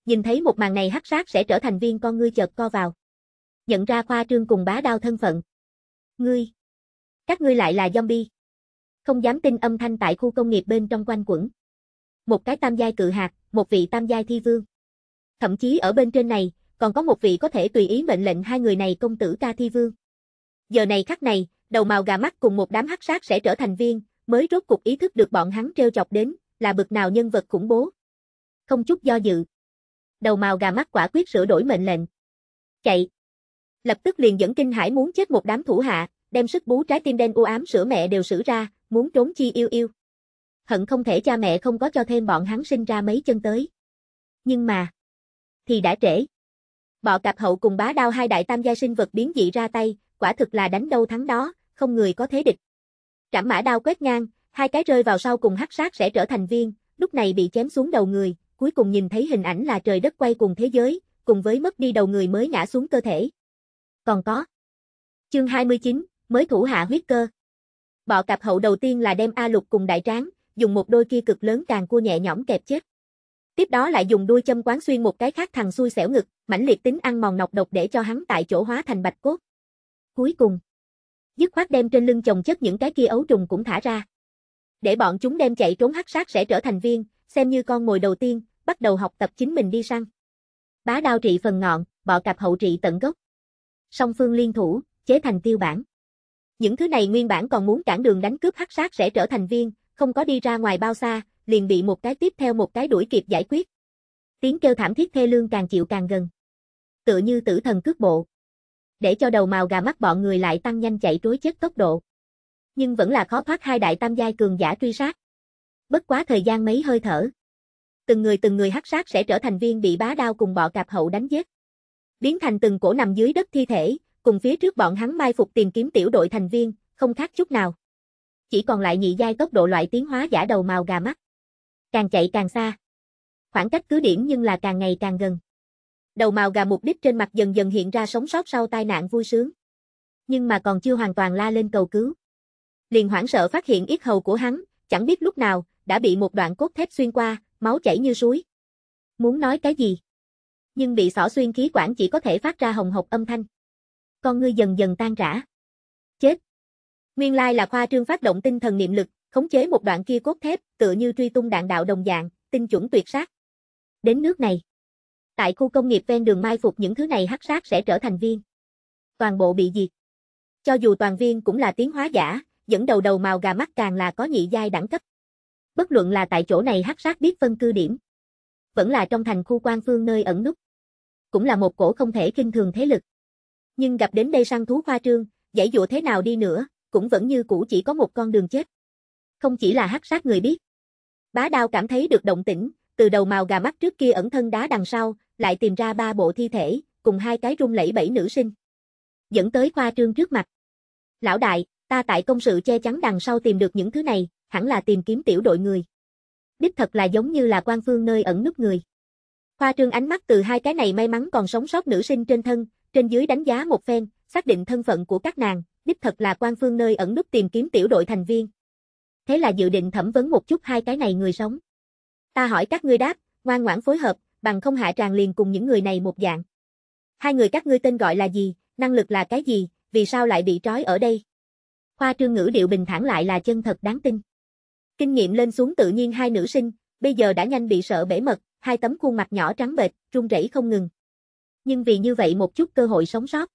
Nhìn thấy một màn này hắc sát sẽ trở thành viên con ngươi chợt co vào. Nhận ra khoa trương cùng bá đao thân phận. Ngươi. Các ngươi lại là zombie. Không dám tin âm thanh tại khu công nghiệp bên trong quanh quẩn. Một cái tam giai cự hạt, một vị tam giai thi vương. Thậm chí ở bên trên này, còn có một vị có thể tùy ý mệnh lệnh hai người này công tử ca thi vương. Giờ này khắc này, đầu màu gà mắt cùng một đám hắc sát sẽ trở thành viên, mới rốt cục ý thức được bọn hắn treo chọc đến, là bực nào nhân vật khủng bố. Không chút do dự. Đầu màu gà mắt quả quyết sửa đổi mệnh lệnh. Chạy. Lập tức liền dẫn kinh hải muốn chết một đám thủ hạ, đem sức bú trái tim đen u ám sữa mẹ đều sử ra, muốn trốn chi yêu yêu. Hận không thể cha mẹ không có cho thêm bọn hắn sinh ra mấy chân tới. Nhưng mà, thì đã trễ. Bọ cạp hậu cùng bá đao hai đại tam gia sinh vật biến dị ra tay, quả thực là đánh đâu thắng đó, không người có thế địch. Trảm mã đao quét ngang, hai cái rơi vào sau cùng hắc sát sẽ trở thành viên, lúc này bị chém xuống đầu người, cuối cùng nhìn thấy hình ảnh là trời đất quay cùng thế giới, cùng với mất đi đầu người mới ngã xuống cơ thể. Còn có. Chương 29, mới thủ hạ huyết cơ. Bọ cạp hậu đầu tiên là đem A Lục cùng đại tráng, dùng một đôi kia cực lớn càng cua nhẹ nhõm kẹp chết. Tiếp đó lại dùng đuôi châm quán xuyên một cái khác thằng xui xẻo ngực, mãnh liệt tính ăn mòn nọc độc để cho hắn tại chỗ hóa thành bạch cốt. Cuối cùng, dứt khoát đem trên lưng chồng chất những cái kia ấu trùng cũng thả ra. Để bọn chúng đem chạy trốn hắc sát sẽ trở thành viên, xem như con mồi đầu tiên, bắt đầu học tập chính mình đi săn. Bá đao trị phần ngọn, bọ cạp hậu trị tận gốc. Song phương liên thủ, chế thành tiêu bản. Những thứ này nguyên bản còn muốn cản đường đánh cướp hắc sát sẽ trở thành viên, không có đi ra ngoài bao xa, liền bị một cái tiếp theo một cái đuổi kịp giải quyết. Tiếng kêu thảm thiết thê lương càng chịu càng gần. Tựa như tử thần cước bộ. Để cho đầu màu gà mắt bọn người lại tăng nhanh chạy trối chết tốc độ. Nhưng vẫn là khó thoát hai đại tam giai cường giả truy sát. Bất quá thời gian mấy hơi thở. Từng người từng người hắc sát sẽ trở thành viên bị bá đao cùng bọ cạp hậu đánh giết. Biến thành từng cổ nằm dưới đất thi thể, cùng phía trước bọn hắn mai phục tìm kiếm tiểu đội thành viên, không khác chút nào. Chỉ còn lại nhị giai tốc độ loại tiến hóa giả đầu màu gà mắt. Càng chạy càng xa. Khoảng cách cứ điểm nhưng là càng ngày càng gần. Đầu màu gà mục đích trên mặt dần dần hiện ra sống sót sau tai nạn vui sướng. Nhưng mà còn chưa hoàn toàn la lên cầu cứu. Liền hoảng sợ phát hiện yết hầu của hắn, chẳng biết lúc nào, đã bị một đoạn cốt thép xuyên qua, máu chảy như suối. Muốn nói cái gì? Nhưng bị xỏ xuyên khí quản chỉ có thể phát ra hồng hộc âm thanh. Con ngươi dần dần tan rã. Chết. Nguyên lai là khoa trương phát động tinh thần niệm lực, khống chế một đoạn kia cốt thép, tựa như truy tung đạn đạo đồng dạng, tinh chuẩn tuyệt sát. Đến nước này, tại khu công nghiệp ven đường mai phục những thứ này hắc sát sẽ trở thành viên. Toàn bộ bị diệt. Cho dù toàn viên cũng là tiến hóa giả, dẫn đầu đầu màu gà mắt càng là có nhị giai đẳng cấp. Bất luận là tại chỗ này hắc sát biết phân cư điểm, vẫn là trong thành khu quan phương nơi ẩn núp, cũng là một cổ không thể kinh thường thế lực. Nhưng gặp đến đây săn thú khoa trương, giải dụ thế nào đi nữa, cũng vẫn như cũ chỉ có một con đường chết không chỉ là hắc sát người biết. Bá đao cảm thấy được động tĩnh, từ đầu màu gà mắt trước kia ẩn thân đá đằng sau, lại tìm ra ba bộ thi thể, cùng hai cái rung lẫy bảy nữ sinh. Dẫn tới khoa trương trước mặt. Lão đại, ta tại công sự che chắn đằng sau tìm được những thứ này, hẳn là tìm kiếm tiểu đội người. Đích thật là giống như là quan phương nơi ẩn núp người. Khoa trương ánh mắt từ hai cái này may mắn còn sống sót nữ sinh trên thân, trên dưới đánh giá một phen, xác định thân phận của các nàng, đích thật là quan phương nơi ẩn núp tìm kiếm tiểu đội thành viên thế là dự định thẩm vấn một chút hai cái này người sống. Ta hỏi các ngươi đáp, ngoan ngoãn phối hợp, bằng không hạ tràng liền cùng những người này một dạng. Hai người các ngươi tên gọi là gì, năng lực là cái gì, vì sao lại bị trói ở đây? khoa trương ngữ điệu bình thản lại là chân thật đáng tin. Kinh nghiệm lên xuống tự nhiên hai nữ sinh, bây giờ đã nhanh bị sợ bể mật, hai tấm khuôn mặt nhỏ trắng bệch, run rẩy không ngừng. Nhưng vì như vậy một chút cơ hội sống sót.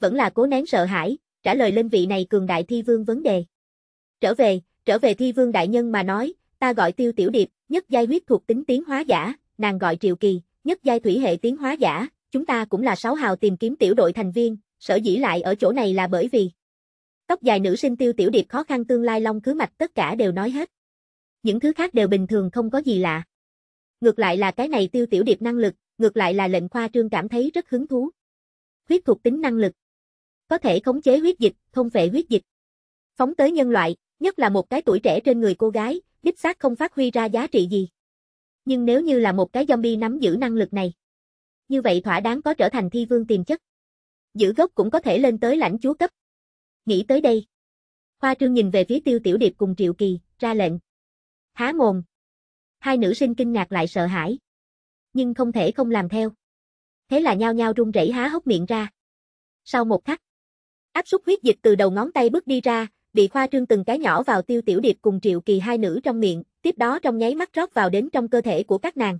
Vẫn là cố nén sợ hãi, trả lời lên vị này cường đại thi vương vấn đề. Trở về, Trở về thi vương đại nhân mà nói, ta gọi tiêu tiểu điệp, nhất giai huyết thuộc tính tiến hóa giả, nàng gọi triệu kỳ, nhất giai thủy hệ tiến hóa giả, chúng ta cũng là sáu hào tìm kiếm tiểu đội thành viên, sở dĩ lại ở chỗ này là bởi vì tóc dài nữ sinh tiêu tiểu điệp khó khăn tương lai long cứ mạch tất cả đều nói hết. Những thứ khác đều bình thường không có gì lạ. Ngược lại là cái này tiêu tiểu điệp năng lực, ngược lại là lệnh khoa trương cảm thấy rất hứng thú. Huyết thuộc tính năng lực. Có thể khống chế huyết dịch, thông vệ huyết dịch. Phóng tới nhân loại, Nhất là một cái tuổi trẻ trên người cô gái, đích xác không phát huy ra giá trị gì. Nhưng nếu như là một cái zombie nắm giữ năng lực này, như vậy thỏa đáng có trở thành thi vương tiềm chất. Giữ gốc cũng có thể lên tới lãnh chúa cấp. Nghĩ tới đây. Khoa trương nhìn về phía tiêu tiểu điệp cùng triệu kỳ, ra lệnh. Há mồm. Hai nữ sinh kinh ngạc lại sợ hãi. Nhưng không thể không làm theo. Thế là nhao nhao run rẩy há hốc miệng ra. Sau một khắc, áp suất huyết dịch từ đầu ngón tay bước đi ra, bị khoa trương từng cái nhỏ vào tiêu tiểu điệp cùng triệu kỳ hai nữ trong miệng, tiếp đó trong nháy mắt rót vào đến trong cơ thể của các nàng.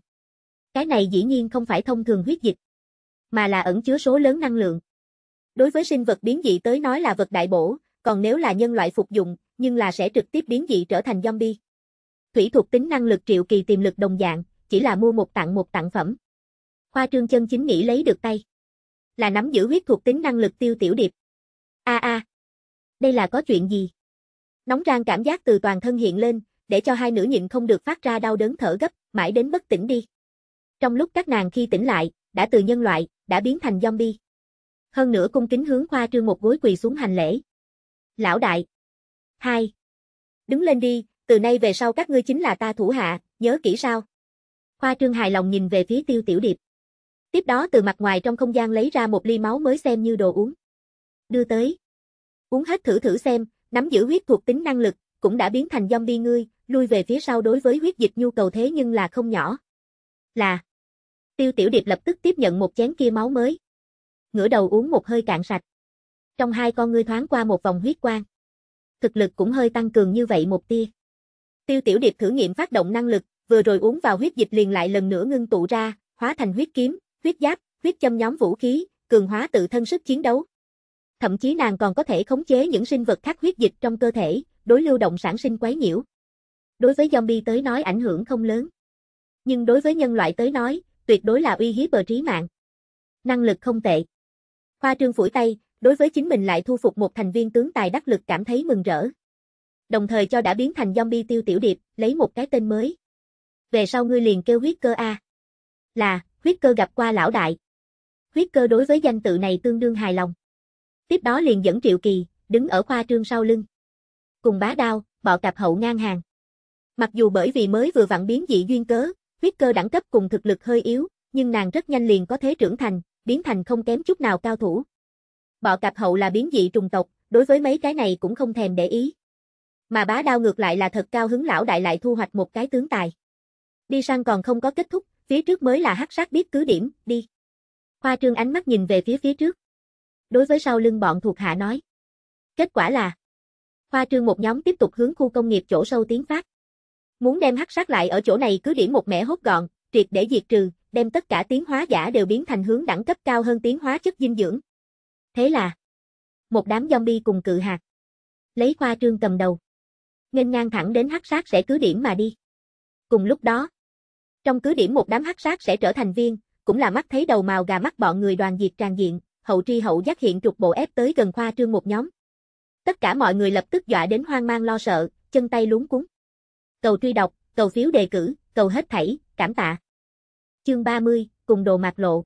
Cái này dĩ nhiên không phải thông thường huyết dịch, mà là ẩn chứa số lớn năng lượng. Đối với sinh vật biến dị tới nói là vật đại bổ, còn nếu là nhân loại phục dụng, nhưng là sẽ trực tiếp biến dị trở thành zombie. Thủy thuộc tính năng lực triệu kỳ tiềm lực đồng dạng, chỉ là mua một tặng một tặng phẩm. Khoa trương chân chính nghĩ lấy được tay. Là nắm giữ huyết thuộc tính năng lực tiêu tiểu điệp. A a, đây là có chuyện gì? Nóng rang cảm giác từ toàn thân hiện lên, để cho hai nữ nhịn không được phát ra đau đớn thở gấp, mãi đến bất tỉnh đi. Trong lúc các nàng khi tỉnh lại, đã từ nhân loại, đã biến thành zombie. Hơn nữa cung kính hướng khoa trương một gối quỳ xuống hành lễ. Lão đại. Hai. Đứng lên đi, từ nay về sau các ngươi chính là ta thủ hạ, nhớ kỹ sao. Khoa trương hài lòng nhìn về phía tiêu tiểu điệp. Tiếp đó từ mặt ngoài trong không gian lấy ra một ly máu mới xem như đồ uống. Đưa tới uống hết thử thử xem, nắm giữ huyết thuộc tính năng lực, cũng đã biến thành zombie ngươi, lui về phía sau đối với huyết dịch nhu cầu thế nhưng là không nhỏ. Là Tiêu Tiểu Điệp lập tức tiếp nhận một chén kia máu mới. Ngửa đầu uống một hơi cạn sạch. Trong hai con ngươi thoáng qua một vòng huyết quang. Thực lực cũng hơi tăng cường như vậy một tia. Tiêu Tiểu Điệp thử nghiệm phát động năng lực, vừa rồi uống vào huyết dịch liền lại lần nữa ngưng tụ ra, hóa thành huyết kiếm, huyết giáp, huyết châm nhóm vũ khí, cường hóa tự thân sức chiến đấu. Thậm chí nàng còn có thể khống chế những sinh vật khác huyết dịch trong cơ thể, đối lưu động sản sinh quấy nhiễu. Đối với zombie tới nói ảnh hưởng không lớn. Nhưng đối với nhân loại tới nói, tuyệt đối là uy hiếp bờ trí mạng. Năng lực không tệ. Khoa trương phủi tay, đối với chính mình lại thu phục một thành viên tướng tài đắc lực cảm thấy mừng rỡ. Đồng thời cho đã biến thành zombie tiêu tiểu điệp, lấy một cái tên mới. Về sau ngươi liền kêu huyết cơ A. Là, huyết cơ gặp qua lão đại. Huyết cơ đối với danh tự này tương đương hài lòng tiếp đó liền dẫn Triệu Kỳ, đứng ở khoa trương sau lưng. Cùng bá đao, bọ cặp hậu ngang hàng. Mặc dù bởi vì mới vừa vặn biến dị duyên cớ, huyết cơ đẳng cấp cùng thực lực hơi yếu, nhưng nàng rất nhanh liền có thế trưởng thành, biến thành không kém chút nào cao thủ. Bọ cặp hậu là biến dị trùng tộc, đối với mấy cái này cũng không thèm để ý. Mà bá đao ngược lại là thật cao hứng lão đại lại thu hoạch một cái tướng tài. Đi sang còn không có kết thúc, phía trước mới là hắc sát biết cứ điểm, đi. Khoa trương ánh mắt nhìn về phía phía trước đối với sau lưng bọn thuộc hạ nói. Kết quả là, khoa trương một nhóm tiếp tục hướng khu công nghiệp chỗ sâu tiến phát. Muốn đem hắc sát lại ở chỗ này cứ điểm một mẻ hốt gọn, triệt để diệt trừ, đem tất cả tiến hóa giả đều biến thành hướng đẳng cấp cao hơn tiến hóa chất dinh dưỡng. Thế là, một đám zombie cùng cự hạt, lấy khoa trương cầm đầu, nghênh ngang thẳng đến hắc sát sẽ cứ điểm mà đi. Cùng lúc đó, trong cứ điểm một đám hắc sát sẽ trở thành viên, cũng là mắt thấy đầu màu gà mắt bọn người đoàn diệt tràn diện, hậu tri hậu giác hiện trục bộ ép tới gần khoa trương một nhóm. Tất cả mọi người lập tức dọa đến hoang mang lo sợ, chân tay luống cuống. Cầu truy đọc, cầu phiếu đề cử, cầu hết thảy, cảm tạ. Chương 30, cùng đồ mạc lộ.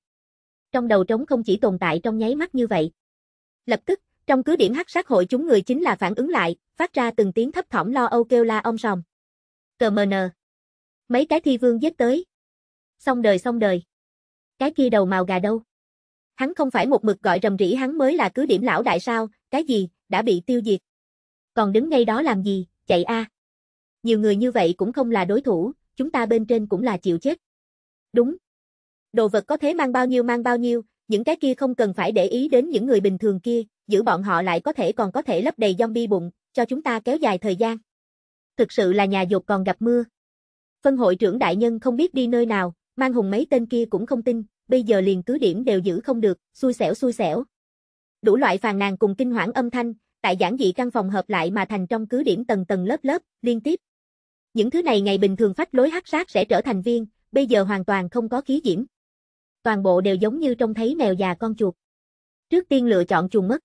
Trong đầu trống không chỉ tồn tại trong nháy mắt như vậy. Lập tức, trong cứ điểm hắc sát hội chúng người chính là phản ứng lại, phát ra từng tiếng thấp thỏm lo âu kêu la ông sòng. Cờ mờ nờ. Mấy cái thi vương giết tới. Xong đời xong đời. Cái kia đầu màu gà đâu? Hắn không phải một mực gọi rầm rĩ hắn mới là cứ điểm lão đại sao, cái gì, đã bị tiêu diệt. Còn đứng ngay đó làm gì, chạy a. À. Nhiều người như vậy cũng không là đối thủ, chúng ta bên trên cũng là chịu chết. Đúng. Đồ vật có thế mang bao nhiêu mang bao nhiêu, những cái kia không cần phải để ý đến những người bình thường kia, giữ bọn họ lại có thể còn có thể lấp đầy zombie bụng, cho chúng ta kéo dài thời gian. Thực sự là nhà dột còn gặp mưa. Phân hội trưởng đại nhân không biết đi nơi nào, mang hùng mấy tên kia cũng không tin, bây giờ liền cứ điểm đều giữ không được, xui xẻo xui xẻo. Đủ loại phàn nàn cùng kinh hoảng âm thanh, tại giảng dị căn phòng hợp lại mà thành trong cứ điểm tầng tầng lớp lớp, liên tiếp. Những thứ này ngày bình thường phách lối hắc sát sẽ trở thành viên, bây giờ hoàn toàn không có khí diễm. Toàn bộ đều giống như trông thấy mèo già con chuột. Trước tiên lựa chọn chuồng mất.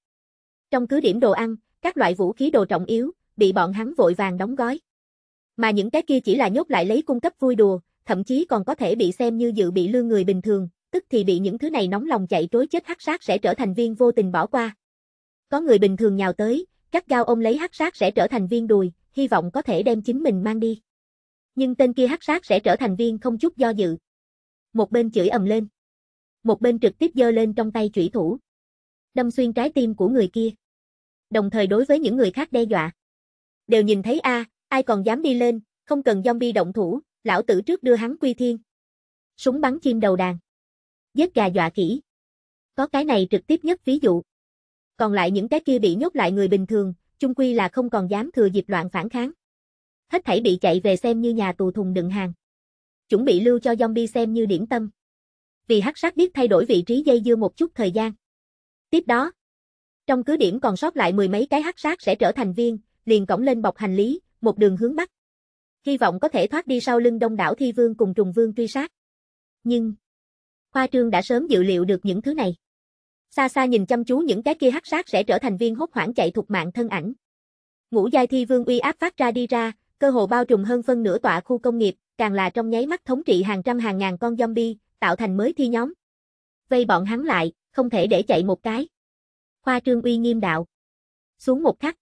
Trong cứ điểm đồ ăn, các loại vũ khí đồ trọng yếu, bị bọn hắn vội vàng đóng gói. Mà những cái kia chỉ là nhốt lại lấy cung cấp vui đùa, thậm chí còn có thể bị xem như dự bị lương người bình thường, tức thì bị những thứ này nóng lòng chạy trối chết hắc sát sẽ trở thành viên vô tình bỏ qua. Có người bình thường nhào tới, cắt gao ôm lấy hắc sát sẽ trở thành viên đùi, hy vọng có thể đem chính mình mang đi. Nhưng tên kia hắc sát sẽ trở thành viên không chút do dự. Một bên chửi ầm lên. Một bên trực tiếp giơ lên trong tay chủy thủ. Đâm xuyên trái tim của người kia. Đồng thời đối với những người khác đe dọa. Đều nhìn thấy a, à, ai còn dám đi lên, không cần zombie động thủ, lão tử trước đưa hắn quy thiên. Súng bắn chim đầu đàn giết gà dọa kỹ. Có cái này trực tiếp nhất ví dụ. Còn lại những cái kia bị nhốt lại người bình thường, chung quy là không còn dám thừa dịp loạn phản kháng. Hết thảy bị chạy về xem như nhà tù thùng đựng hàng. Chuẩn bị lưu cho zombie xem như điểm tâm. Vì hắc sát biết thay đổi vị trí dây dưa một chút thời gian. Tiếp đó, trong cứ điểm còn sót lại mười mấy cái hắc sát sẽ trở thành viên, liền cổng lên bọc hành lý, một đường hướng bắc. Hy vọng có thể thoát đi sau lưng đông đảo thi vương cùng trùng vương truy sát. Nhưng, khoa trương đã sớm dự liệu được những thứ này. Xa xa nhìn chăm chú những cái kia hắc sát sẽ trở thành viên hốt hoảng chạy thuộc mạng thân ảnh. Ngũ giai thi vương uy áp phát ra đi ra, cơ hồ bao trùm hơn phân nửa tọa khu công nghiệp, càng là trong nháy mắt thống trị hàng trăm hàng ngàn con zombie, tạo thành mới thi nhóm. Vây bọn hắn lại, không thể để chạy một cái. Khoa trương uy nghiêm đạo. Xuống một khắc.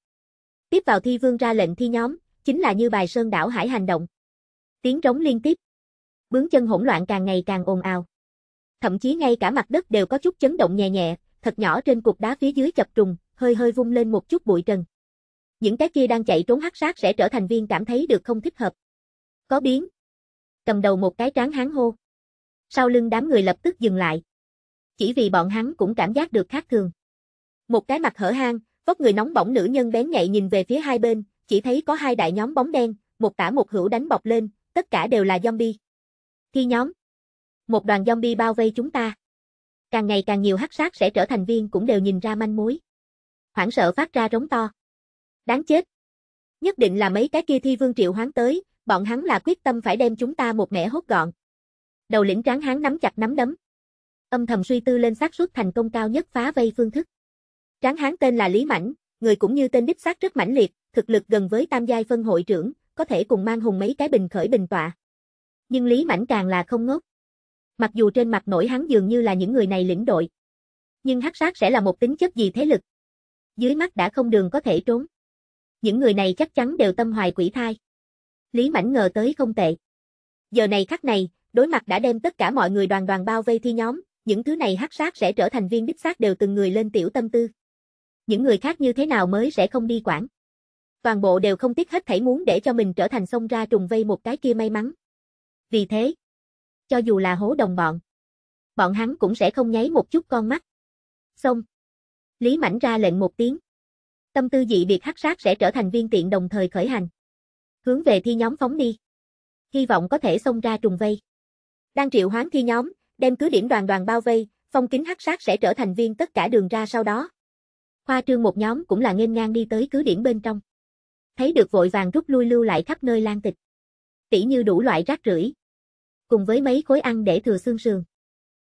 Tiếp vào thi vương ra lệnh thi nhóm, chính là như bài sơn đảo hải hành động. Tiếng trống liên tiếp. Bướng chân hỗn loạn càng ngày càng ồn ào thậm chí ngay cả mặt đất đều có chút chấn động nhẹ nhẹ, thật nhỏ trên cục đá phía dưới chập trùng, hơi hơi vung lên một chút bụi trần. Những cái kia đang chạy trốn hắc sát sẽ trở thành viên cảm thấy được không thích hợp. Có biến. Cầm đầu một cái tráng hán hô. Sau lưng đám người lập tức dừng lại. Chỉ vì bọn hắn cũng cảm giác được khác thường. Một cái mặt hở hang, vóc người nóng bỏng nữ nhân bén nhạy nhìn về phía hai bên, chỉ thấy có hai đại nhóm bóng đen, một tả một hữu đánh bọc lên, tất cả đều là zombie. Khi nhóm một đoàn zombie bao vây chúng ta. Càng ngày càng nhiều hắc sát sẽ trở thành viên cũng đều nhìn ra manh mối. Hoảng sợ phát ra rống to. Đáng chết. Nhất định là mấy cái kia thi vương triệu hoán tới, bọn hắn là quyết tâm phải đem chúng ta một mẻ hốt gọn. Đầu lĩnh tráng hắn nắm chặt nắm đấm. Âm thầm suy tư lên xác suất thành công cao nhất phá vây phương thức. Tráng hán tên là Lý Mảnh, người cũng như tên đích xác rất mãnh liệt, thực lực gần với tam giai phân hội trưởng, có thể cùng mang hùng mấy cái bình khởi bình tọa. Nhưng Lý Mảnh càng là không ngốc. Mặc dù trên mặt nổi hắn dường như là những người này lĩnh đội. Nhưng hắc sát sẽ là một tính chất gì thế lực. Dưới mắt đã không đường có thể trốn. Những người này chắc chắn đều tâm hoài quỷ thai. Lý mảnh ngờ tới không tệ. Giờ này khắc này, đối mặt đã đem tất cả mọi người đoàn đoàn bao vây thi nhóm, những thứ này hắc sát sẽ trở thành viên đích sát đều từng người lên tiểu tâm tư. Những người khác như thế nào mới sẽ không đi quản. Toàn bộ đều không tiếc hết thảy muốn để cho mình trở thành xông ra trùng vây một cái kia may mắn. Vì thế, cho dù là hố đồng bọn. Bọn hắn cũng sẽ không nháy một chút con mắt. Xong. Lý Mảnh ra lệnh một tiếng. Tâm tư dị biệt hắc sát sẽ trở thành viên tiện đồng thời khởi hành. Hướng về thi nhóm phóng đi. Hy vọng có thể xông ra trùng vây. Đang triệu hoán thi nhóm, đem cứ điểm đoàn đoàn bao vây, phong kính hắc sát sẽ trở thành viên tất cả đường ra sau đó. Khoa trương một nhóm cũng là nghênh ngang đi tới cứ điểm bên trong. Thấy được vội vàng rút lui lưu lại khắp nơi lan tịch. Tỷ như đủ loại rác rưởi, cùng với mấy khối ăn để thừa xương sườn.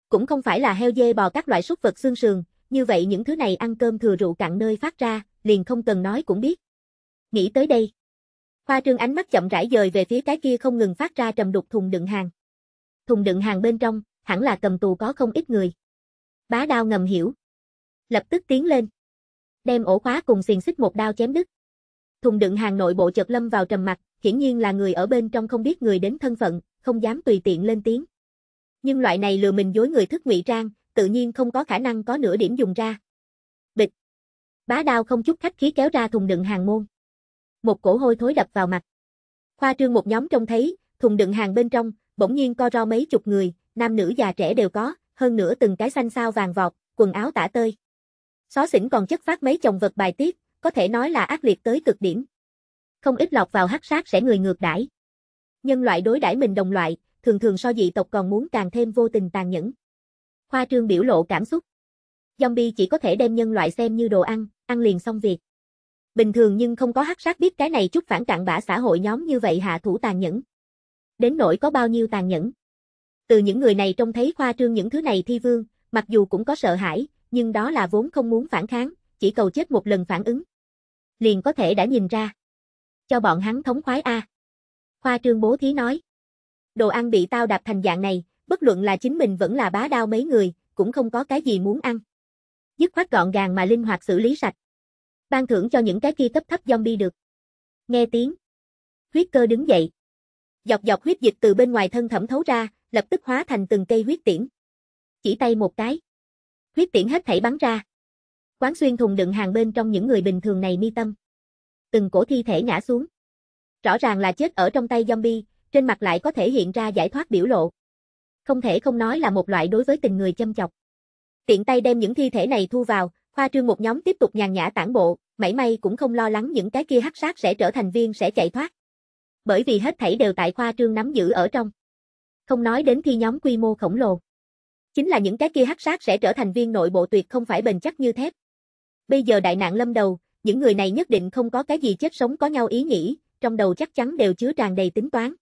Cũng không phải là heo dê bò các loại súc vật xương sườn, như vậy những thứ này ăn cơm thừa rượu cạn nơi phát ra, liền không cần nói cũng biết. Nghĩ tới đây. Khoa trương ánh mắt chậm rãi dời về phía cái kia không ngừng phát ra trầm đục thùng đựng hàng. Thùng đựng hàng bên trong, hẳn là cầm tù có không ít người. Bá đao ngầm hiểu. Lập tức tiến lên. Đem ổ khóa cùng xiềng xích một đao chém đứt. Thùng đựng hàng nội bộ chợt lâm vào trầm mặt, hiển nhiên là người ở bên trong không biết người đến thân phận, không dám tùy tiện lên tiếng. Nhưng loại này lừa mình dối người thức ngụy trang, tự nhiên không có khả năng có nửa điểm dùng ra. Bịch. Bá đao không chút khách khí kéo ra thùng đựng hàng môn. Một cổ hôi thối đập vào mặt. Khoa trương một nhóm trông thấy, thùng đựng hàng bên trong, bỗng nhiên co ro mấy chục người, nam nữ già trẻ đều có, hơn nữa từng cái xanh sao vàng vọt, quần áo tả tơi. Xó xỉnh còn chất phát mấy chồng vật bài tiết, có thể nói là ác liệt tới cực điểm. Không ít lọc vào hắc sát sẽ người ngược đãi. Nhân loại đối đãi mình đồng loại, thường thường so dị tộc còn muốn càng thêm vô tình tàn nhẫn. khoa Trương biểu lộ cảm xúc. Zombie chỉ có thể đem nhân loại xem như đồ ăn, ăn liền xong việc. Bình thường nhưng không có hắc sát biết cái này chút phản cặn bã xã hội nhóm như vậy hạ thủ tàn nhẫn. Đến nỗi có bao nhiêu tàn nhẫn. Từ những người này trông thấy khoa trương những thứ này thi vương, mặc dù cũng có sợ hãi, nhưng đó là vốn không muốn phản kháng, chỉ cầu chết một lần phản ứng. Liền có thể đã nhìn ra. Cho bọn hắn thống khoái A. Khoa trương bố thí nói. Đồ ăn bị tao đạp thành dạng này, bất luận là chính mình vẫn là bá đao mấy người, cũng không có cái gì muốn ăn. Dứt khoát gọn gàng mà linh hoạt xử lý sạch. Ban thưởng cho những cái kia cấp thấp zombie được. Nghe tiếng. Huyết cơ đứng dậy. Dọc dọc huyết dịch từ bên ngoài thân thẩm thấu ra, lập tức hóa thành từng cây huyết tiễn. Chỉ tay một cái. Huyết tiễn hết thảy bắn ra. Quán xuyên thùng đựng hàng bên trong những người bình thường này mi tâm. Từng cổ thi thể ngã xuống. Rõ ràng là chết ở trong tay zombie, trên mặt lại có thể hiện ra giải thoát biểu lộ. Không thể không nói là một loại đối với tình người châm chọc. Tiện tay đem những thi thể này thu vào, khoa trương một nhóm tiếp tục nhàn nhã tản bộ, mảy may cũng không lo lắng những cái kia hắc sát sẽ trở thành viên sẽ chạy thoát. Bởi vì hết thảy đều tại khoa trương nắm giữ ở trong. Không nói đến thi nhóm quy mô khổng lồ. Chính là những cái kia hắc sát sẽ trở thành viên nội bộ tuyệt không phải bền chắc như thép. Bây giờ đại nạn lâm đầu, những người này nhất định không có cái gì chết sống có nhau ý nghĩ, trong đầu chắc chắn đều chứa tràn đầy tính toán.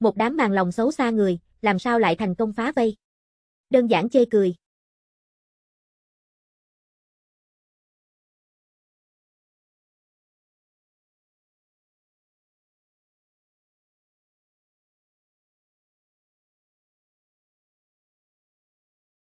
Một đám màn lòng xấu xa người, làm sao lại thành công phá vây? Đơn giản chê cười.